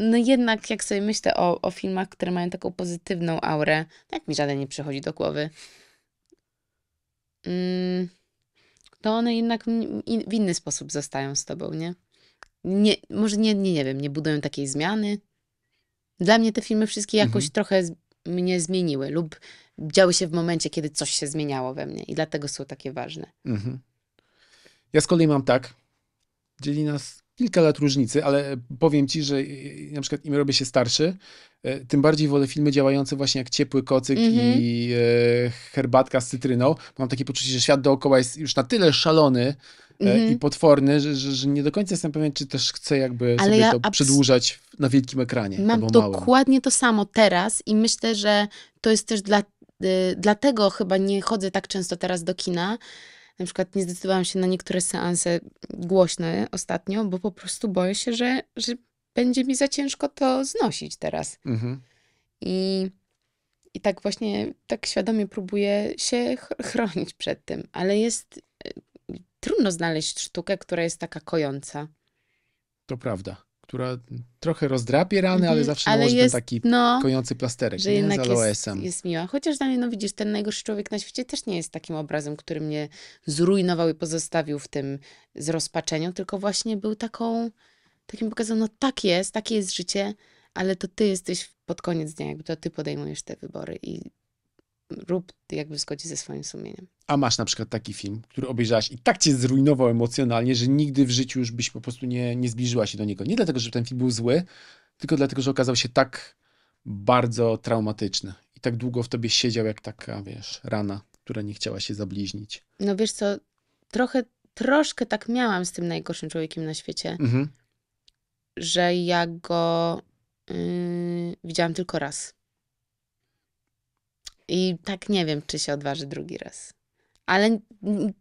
no jednak jak sobie myślę o, o filmach, które mają taką pozytywną aurę, tak mi żaden nie przychodzi do głowy, mm, to one jednak w inny sposób zostają z tobą, nie? nie może nie, nie, nie wiem, nie budują takiej zmiany. Dla mnie te filmy wszystkie jakoś mhm. trochę mnie zmieniły lub działy się w momencie, kiedy coś się zmieniało we mnie i dlatego są takie ważne. Mhm. Ja z kolei mam tak. Dzieli nas kilka lat różnicy, ale powiem ci, że e, na przykład im robię się starszy, e, tym bardziej wolę filmy działające właśnie jak ciepły kocyk mm -hmm. i mhm. e, herbatka z cytryną. Mam takie poczucie, że świat dookoła jest już na tyle szalony mm -hmm. i mhm. potworny, że, że, że, nie do końca jestem pewien, czy też chcę jakby ale sobie ja to przedłużać na wielkim ekranie. Mam dokładnie to samo teraz i myślę, że to jest też dla, y, dlatego chyba nie chodzę tak często teraz do kina, na przykład nie zdecydowałam się na niektóre seanse głośne ostatnio, bo po prostu boję się, że, że będzie mi za ciężko to znosić teraz. Mhm. I, I tak właśnie, tak świadomie próbuję się chronić przed tym, ale jest e, trudno znaleźć sztukę, która jest taka kojąca. To prawda która trochę rozdrapie rany, mhm, ale zawsze ale jest, ten taki no, kojący plasterek że nie? jednak z aloesem. Jest, jest miła. Chociaż dla mnie, no widzisz, ten najgorszy człowiek na świecie też nie jest takim obrazem, który mnie zrujnował i pozostawił w tym zrozpaczeniu, tylko właśnie był taką, takim pokazem, no tak jest, takie jest życie, ale to ty jesteś pod koniec dnia, jakby to ty podejmujesz te wybory i rób jakby w zgodzie ze swoim sumieniem a masz na przykład taki film, który obejrzałaś i tak cię zrujnował emocjonalnie, że nigdy w życiu już byś po prostu nie, nie zbliżyła się do niego. Nie dlatego, że ten film był zły, tylko dlatego, że okazał się tak bardzo traumatyczny i tak długo w tobie siedział jak taka, wiesz, rana, która nie chciała się zabliźnić. No wiesz co, trochę, troszkę tak miałam z tym najgorszym człowiekiem na świecie, mhm. że ja go yy, widziałam tylko raz. I tak nie wiem, czy się odważy drugi raz. Ale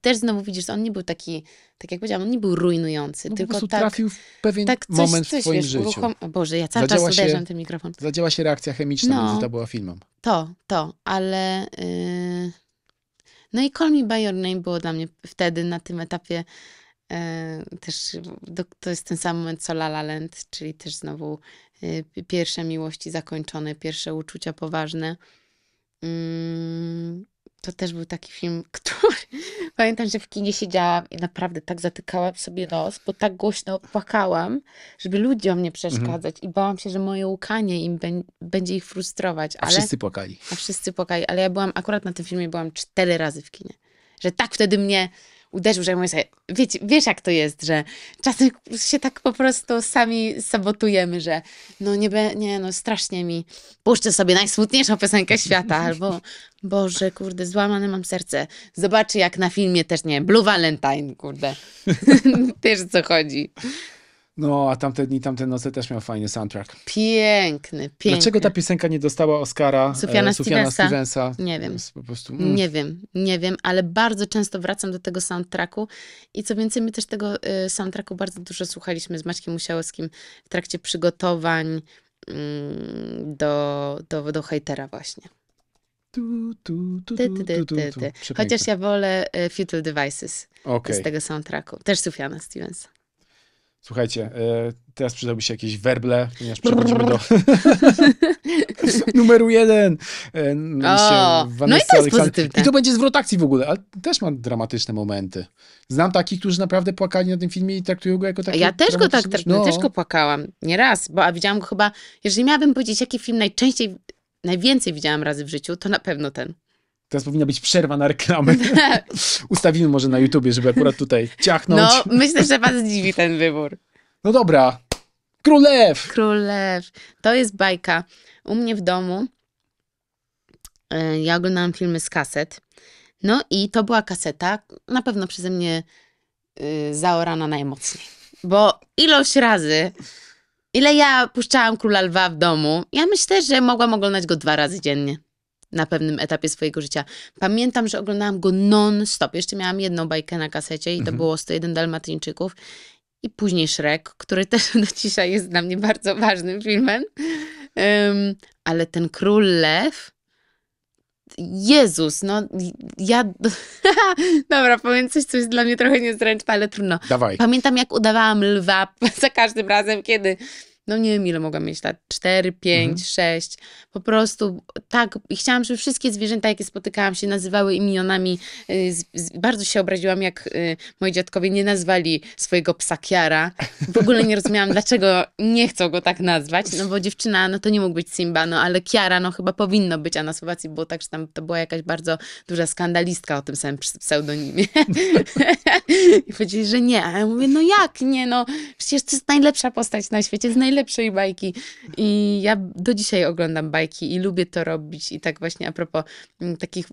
też znowu widzisz, on nie był taki, tak jak powiedziałam, on nie był rujnujący. No, tylko po tak, trafił w pewien tak coś, moment coś, w swoim wiesz, życiu. Boże, ja cały zadziała czas uderzam się, ten mikrofon. Zadziała się reakcja chemiczna no, między to była filmem. To, to, ale... Yy... No i Call Me By Your Name było dla mnie wtedy na tym etapie yy, też, do, to jest ten sam moment co La La Land, czyli też znowu yy, pierwsze miłości zakończone, pierwsze uczucia poważne. Yy to też był taki film, który pamiętam, że w kinie siedziałam i naprawdę tak zatykałam sobie nos, bo tak głośno płakałam, żeby ludziom nie przeszkadzać mhm. i bałam się, że moje łkanie im będzie ich frustrować. Ale... A wszyscy płakali. A wszyscy płakali, ale ja byłam akurat na tym filmie byłam cztery razy w kinie. Że tak wtedy mnie uderzył, że mówię sobie, wiecie, wiesz jak to jest, że czasem się tak po prostu sami sabotujemy, że no nie, be, nie no strasznie mi, puszczę sobie najsmutniejszą piosenkę świata, albo Boże, kurde, złamane mam serce. Zobaczy jak na filmie też, nie Blue Valentine, kurde. wiesz o co chodzi. No, a tamte dni, tamte noce też miał fajny soundtrack. Piękny, piękny. Dlaczego ta piosenka nie dostała Oscara? Sufiana, e, Sufiana Stevensa. Stevensa. Nie wiem. Po prostu, mm. Nie wiem, nie wiem, ale bardzo często wracam do tego soundtracku i co więcej, my też tego y, soundtracku bardzo dużo słuchaliśmy z Maćkiem Musiałowskim w trakcie przygotowań y, do, do, do hejtera właśnie. Chociaż ja wolę e, Future Devices okay. z tego soundtracku. Też Sufiana Stevensa. Słuchajcie, e, teraz przydałby się jakieś werble, ponieważ przechodzimy do numeru jeden. E, no o, no i to jest pozytywne. I to będzie zwrot akcji w ogóle, ale też ma dramatyczne momenty. Znam takich, którzy naprawdę płakali na tym filmie i traktują go jako taki Ja też go tak no. też go płakałam nieraz, bo a widziałam go chyba, jeżeli miałabym powiedzieć, jaki film najczęściej, najwięcej widziałam razy w życiu, to na pewno ten. Teraz powinna być przerwa na reklamę. Ustawimy może na YouTubie, żeby akurat tutaj ciachnąć. No, myślę, że was dziwi ten wybór. No dobra. Królew! Królew. To jest bajka. U mnie w domu e, ja oglądałam filmy z kaset. No i to była kaseta, na pewno przeze mnie y, zaorana najmocniej. Bo ilość razy, ile ja puszczałam Króla Lwa w domu, ja myślę, że mogłam oglądać go dwa razy dziennie na pewnym etapie swojego życia. Pamiętam, że oglądałam go non-stop. Jeszcze miałam jedną bajkę na kasecie i to mhm. było 101 Dalmatyńczyków. I później Shrek, który też do dzisiaj jest dla mnie bardzo ważnym filmem. Um, ale ten Król Lew, Jezus, no ja. Dobra, powiem coś, co jest dla mnie trochę niezręczne, ale trudno. Dawaj. Pamiętam, jak udawałam lwa za każdym razem, kiedy no nie wiem ile mogłam mieć lat, 4, 5, mhm. 6. Po prostu tak, i chciałam, żeby wszystkie zwierzęta, jakie spotykałam się, nazywały imionami. Y, bardzo się obraziłam, jak y, moi dziadkowie nie nazwali swojego psa Kiara. W ogóle nie rozumiałam, dlaczego nie chcą go tak nazwać, no bo dziewczyna, no to nie mógł być Simba, no ale Kiara, no chyba powinno być, a na Słowacji było tak, że tam to była jakaś bardzo duża skandalistka o tym samym pseudonimie. I powiedzieli, że nie, a ja mówię, no jak nie, no przecież to jest najlepsza postać na świecie, najlepszej bajki. I ja do dzisiaj oglądam bajki i lubię to robić. I tak właśnie a propos mm, takich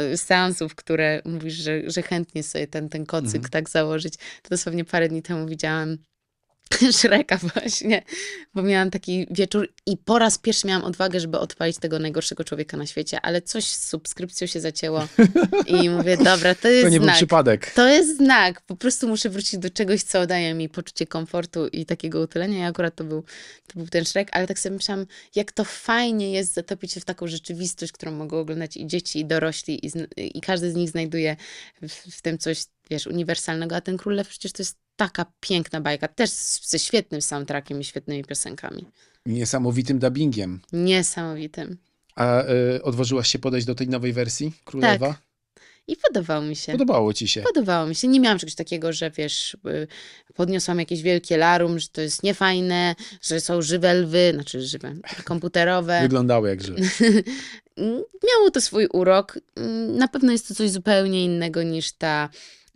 y, seansów, które mówisz, że, że chętnie sobie ten, ten kocyk mhm. tak założyć, to dosłownie parę dni temu widziałam Szreka właśnie, bo miałam taki wieczór i po raz pierwszy miałam odwagę, żeby odpalić tego najgorszego człowieka na świecie, ale coś z subskrypcją się zacięło i mówię, dobra, to jest to nie znak. Był przypadek. To jest znak, po prostu muszę wrócić do czegoś, co daje mi poczucie komfortu i takiego utulenia i akurat to był, to był ten Szrek, ale tak sobie myślałam, jak to fajnie jest zatopić się w taką rzeczywistość, którą mogą oglądać i dzieci, i dorośli i, i każdy z nich znajduje w, w tym coś, wiesz, uniwersalnego, a ten Król Lew przecież to jest taka piękna bajka, też ze świetnym soundtrackiem i świetnymi piosenkami. Niesamowitym dubbingiem. Niesamowitym. A y, odważyłaś się podejść do tej nowej wersji Królewa? Tak. I podobało mi się. Podobało ci się? Podobało mi się. Nie miałam czegoś takiego, że wiesz, y, podniosłam jakieś wielkie larum, że to jest niefajne, że są żywe lwy, znaczy żywe, komputerowe. Wyglądały jak żywe. Miało to swój urok. Na pewno jest to coś zupełnie innego niż ta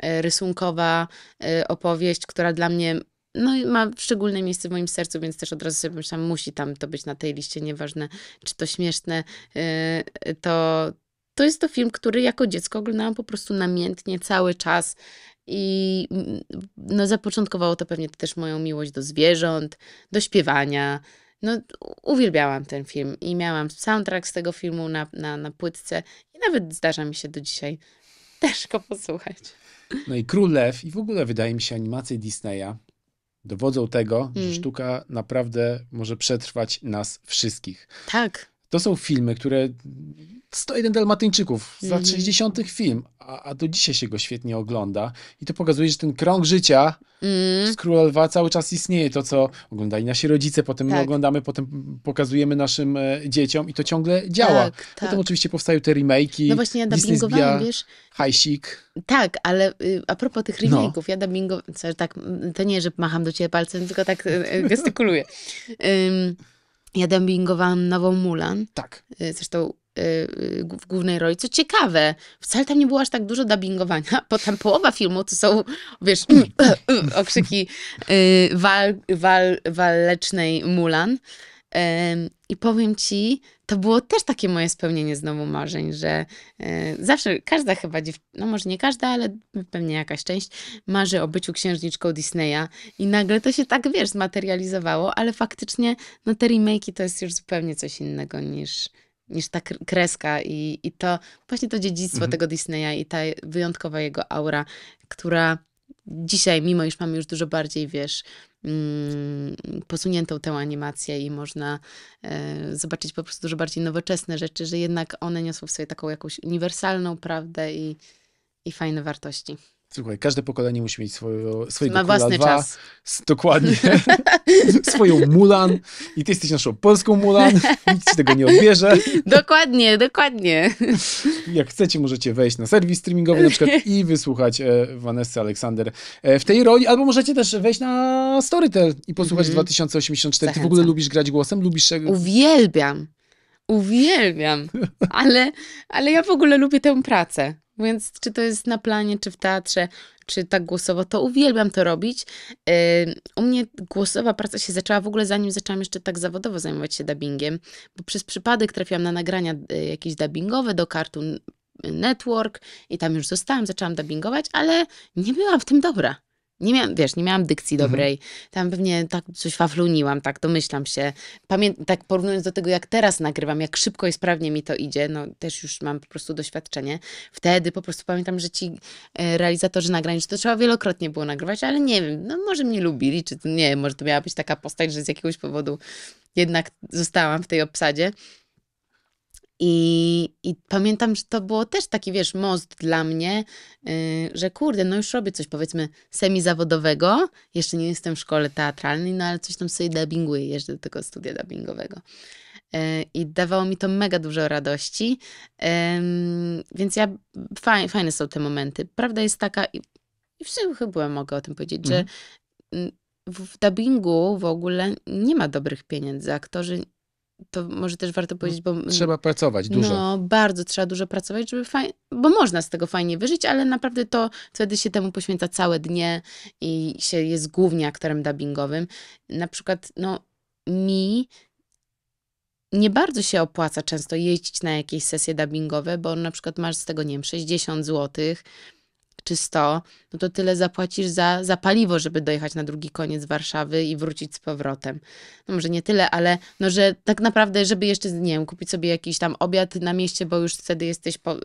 E, rysunkowa e, opowieść, która dla mnie no ma szczególne miejsce w moim sercu, więc też od razu sobie pomyślałam, musi tam to być na tej liście, nieważne czy to śmieszne, e, to, to jest to film, który jako dziecko oglądałam po prostu namiętnie cały czas i no, zapoczątkowało to pewnie też moją miłość do zwierząt, do śpiewania. No, uwielbiałam ten film i miałam soundtrack z tego filmu na, na, na płytce i nawet zdarza mi się do dzisiaj też go posłuchać. No i Król Lew i w ogóle wydaje mi się animacje Disneya dowodzą tego, mm. że hmm. sztuka naprawdę może przetrwać nas wszystkich. Tak to są filmy, które 101 Dalmatyńczyków, z lat 60. Mhm. film, a, a do dzisiaj się go świetnie ogląda. I to pokazuje, że ten krąg życia mm. z Króla Lwa cały czas istnieje. To, co oglądali nasi rodzice, potem tak. my oglądamy, potem pokazujemy naszym e, dzieciom i to ciągle działa. Tak, tak. Potem oczywiście powstają te remake'i. No właśnie, ja dubbingowałam, wiesz? Hajsik. Tak, ale y, a propos tych no. remake'ów, no. ja dubbingowałam, tak, to nie, że macham do ciebie palcem, tylko tak y, y, gestykuluję. Ja dubbingowałam nową Mulan. Tak. Y, zresztą y, y, w głównej roli. Co ciekawe, wcale tam nie było aż tak dużo dubbingowania, bo tam połowa filmu to są, wiesz, okrzyki wal, wal, walecznej Mulan. I powiem ci, to było też takie moje spełnienie znowu marzeń, że e, zawsze każda chyba dziewczyna, no może nie każda, ale pewnie jakaś część marzy o byciu księżniczką Disneya i nagle to się tak, wiesz, zmaterializowało, ale faktycznie no te remake'i to jest już zupełnie coś innego niż, niż ta kreska i, i to właśnie to dziedzictwo mhm. tego Disneya i ta wyjątkowa jego aura, która dzisiaj, mimo iż mamy już dużo bardziej, wiesz, mm, posuniętą tę animację i można e, zobaczyć po prostu dużo bardziej nowoczesne rzeczy, że jednak one niosą w sobie taką jakąś uniwersalną prawdę i, i fajne wartości. Słuchaj, każde pokolenie musi mieć swoje, swojego własny czas. Dokładnie. swoją Mulan. I ty jesteś naszą polską Mulan. Nic tego nie odbierze. dokładnie, dokładnie. Jak chcecie, możecie wejść na serwis streamingowy na przykład i wysłuchać e, Vanessa Aleksander e, w tej roli. Albo możecie też wejść na Storytel i posłuchać 2084. Zachęcam. Ty w ogóle lubisz grać głosem? Lubisz... E, Uwielbiam. Uwielbiam. Ale, ale ja w ogóle lubię tę pracę. Więc czy to jest na planie, czy w teatrze, czy tak głosowo, to uwielbiam to robić. Yy, u mnie głosowa praca się zaczęła w ogóle zanim zaczęłam jeszcze tak zawodowo zajmować się dubbingiem, bo przez przypadek trafiłam na nagrania yy, jakieś dubbingowe do Cartoon Network i tam już zostałam, zaczęłam dubbingować, ale nie byłam w tym dobra. Nie miałam, wiesz, nie miałam dykcji mhm. dobrej. Mhm. Tam pewnie tak coś fafluniłam, tak domyślam się. Pamię tak porównując do tego, jak teraz nagrywam, jak szybko i sprawnie mi to idzie, no też już mam po prostu doświadczenie. Wtedy po prostu pamiętam, że ci e, realizatorzy nagrań, że to trzeba wielokrotnie było nagrywać, ale nie wiem, no może mnie lubili, czy to, nie może to miała być taka postać, że z jakiegoś powodu jednak zostałam w tej obsadzie. I, I pamiętam, że to było też taki, wiesz, most dla mnie, yy, że kurde, no już robię coś powiedzmy semizawodowego, jeszcze nie jestem w szkole teatralnej, no ale coś tam sobie dubbinguję, jeżdżę do tego studia dubbingowego. Y, I dawało mi to mega dużo radości, więc ja, fajne są te momenty. Prawda jest taka, i, i w sumie chyba mogę o tym powiedzieć, mm. że mhm. w dubbingu w ogóle nie ma dobrych pieniędzy. Aktorzy to może też warto powiedzieć, bo... Trzeba pracować dużo. No, bardzo trzeba dużo pracować, żeby fajnie, bo można z tego fajnie wyżyć, ale naprawdę to wtedy się temu poświęca całe dnie i się jest głównie aktorem dubbingowym. Na przykład, no, mi nie bardzo się opłaca często jeździć na jakieś sesje dubbingowe, bo na przykład masz z tego, nie wiem, 60 złotych, czy 100, no to tyle zapłacisz za, za paliwo, żeby dojechać na drugi koniec Warszawy i wrócić z powrotem. No może nie tyle, ale no, że tak naprawdę, żeby jeszcze, nie wiem, kupić sobie jakiś tam obiad na mieście, bo już wtedy jesteś po,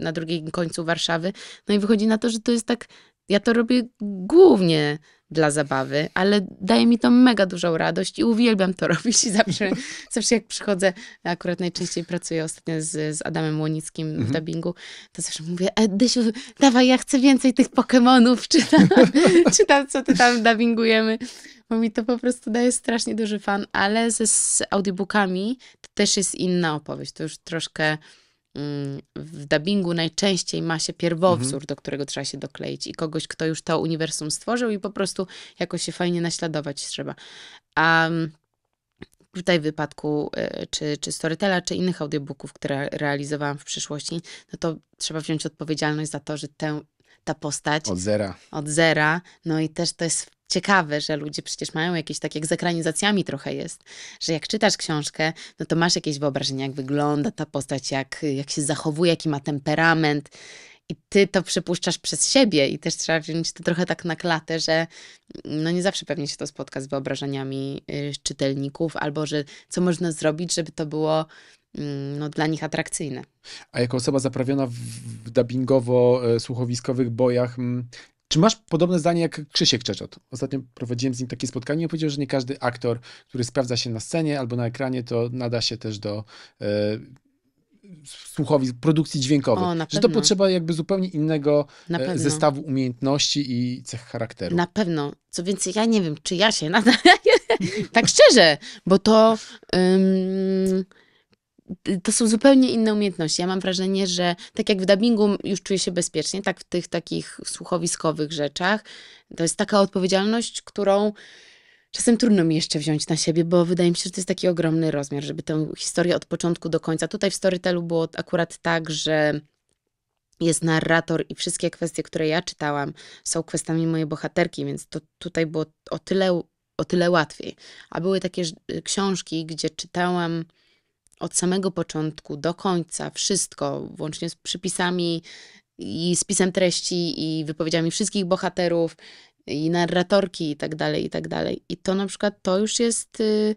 na drugim końcu Warszawy. No i wychodzi na to, że to jest tak, ja to robię głównie dla zabawy, ale daje mi to mega dużą radość i uwielbiam to robić i zawsze, zawsze jak przychodzę, akurat najczęściej pracuję ostatnio z, z Adamem Łonickim mm w mhm. dubbingu, to zawsze mówię, e, Dysiu, dawaj, ja chcę więcej tych Pokemonów, czy tam, czy tam co ty tam dubbingujemy, bo mi to po prostu daje strasznie duży fan, ale ze, z audiobookami to też jest inna opowieść, to już troszkę Mm, w dubbingu najczęściej ma się pierwowzór, mhm. do którego trzeba się dokleić i kogoś, kto już to uniwersum stworzył i po prostu jakoś się fajnie naśladować trzeba. A mm, tutaj w wypadku e, czy, czy Storytela, czy innych audiobooków, które realizowałam w przyszłości, no to trzeba wziąć odpowiedzialność za to, że tę ta postać. Od zera. Od zera. No i też to jest ciekawe, że ludzie przecież mają jakieś, tak jak z ekranizacjami trochę jest, że jak czytasz książkę, no to masz jakieś wyobrażenie, jak wygląda ta postać, jak, jak się zachowuje, jaki ma temperament. I ty to przypuszczasz przez siebie i też trzeba wziąć to trochę tak na klatę, że no nie zawsze pewnie się to spotka z wyobrażeniami y, czytelników, albo że co można zrobić, żeby to było Mm, no, dla nich atrakcyjne. A jako osoba zaprawiona w dubbingowo-słuchowiskowych e, bojach, mm, czy masz podobne zdanie jak Krzysiek Czeczot? Ostatnio prowadziłem z nim takie spotkanie i powiedział, że nie każdy aktor, który sprawdza się na scenie albo na ekranie, to nada się też do e, słuchowisk, produkcji dźwiękowej O, że to potrzeba jakby zupełnie innego e, zestawu umiejętności i cech charakteru. Na pewno. Co więcej, ja nie wiem, czy ja się nadaję. tak szczerze, bo to... Um to są zupełnie inne umiejętności. Ja mam wrażenie, że tak jak w dubbingu już czuję się bezpiecznie, tak w tych takich słuchowiskowych rzeczach, to jest taka odpowiedzialność, którą czasem trudno mi jeszcze wziąć na siebie, bo wydaje mi się, że to jest taki ogromny rozmiar, żeby tę historię od początku do końca. Tutaj w Storytelu było akurat tak, że jest narrator i wszystkie kwestie, które ja czytałam, są kwestiami mojej bohaterki, więc to tutaj było o tyle, o tyle łatwiej. A były takie y, książki, gdzie czytałam od samego początku do końca wszystko, włącznie z przypisami i spisem treści i wypowiedziami wszystkich bohaterów i narratorki i tak dalej, i tak dalej. I to na przykład to już jest y,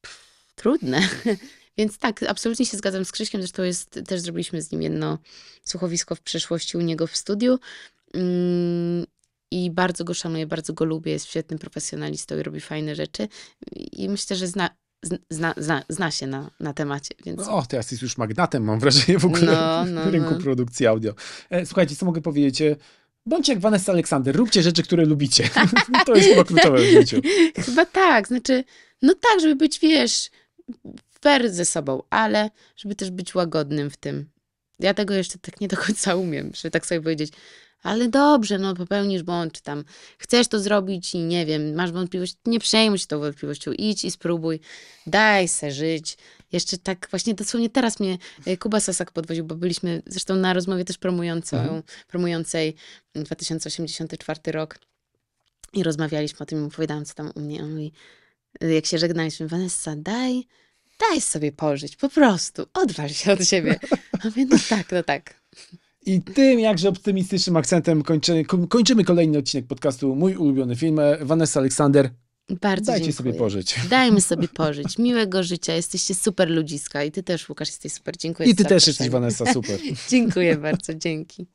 pff, trudne. Więc tak, absolutnie się zgadzam z Krzyśkiem, zresztą jest, też zrobiliśmy z nim jedno słuchowisko w przeszłości u niego w studiu. Mm, I bardzo go szanuję, bardzo go lubię, jest świetnym profesjonalistą i robi fajne rzeczy. I myślę, że zna, zna, zna, zna się na, na temacie. Więc... No, o, teraz jest już magnatem, mam wrażenie, w ogóle no, no, w rynku no. produkcji audio. E, słuchajcie, co mogę powiedzieć? E, bądźcie jak Vanessa Aleksander, róbcie rzeczy, które lubicie. to jest chyba kluczowe w życiu. Chyba tak, znaczy, no tak, żeby być, wiesz, fair ze sobą, ale żeby też być łagodnym w tym. Ja tego jeszcze tak nie do końca umiem, żeby tak sobie powiedzieć, ale dobrze, no popełnisz błąd, czy tam chcesz to zrobić i nie wiem, masz wątpliwość, nie przejmuj się tą wątpliwością, idź i spróbuj, daj se żyć. Jeszcze tak właśnie dosłownie teraz mnie e, Kuba Sasak podwoził, bo byliśmy zresztą na rozmowie też mhm. promującej 2084 rok i rozmawialiśmy o tym i opowiadałam, co tam u mnie. a oni e, jak się żegnaliśmy, Vanessa, daj, daj sobie pożyć, po prostu, odważ się od siebie. A mówię, no tak, no tak. I tym jakże optymistycznym akcentem kończymy kolejny odcinek podcastu Mój ulubiony film. E, Vanessa Aleksander. Bardzo Dajcie dziękuję. sobie pożyć. Dajmy sobie pożyć. Miłego życia. Jesteście super ludziska. I ty też, Łukasz, jesteś super. Dziękuję. I ty też jesteś, Vanessa, super. dziękuję bardzo. Dzięki.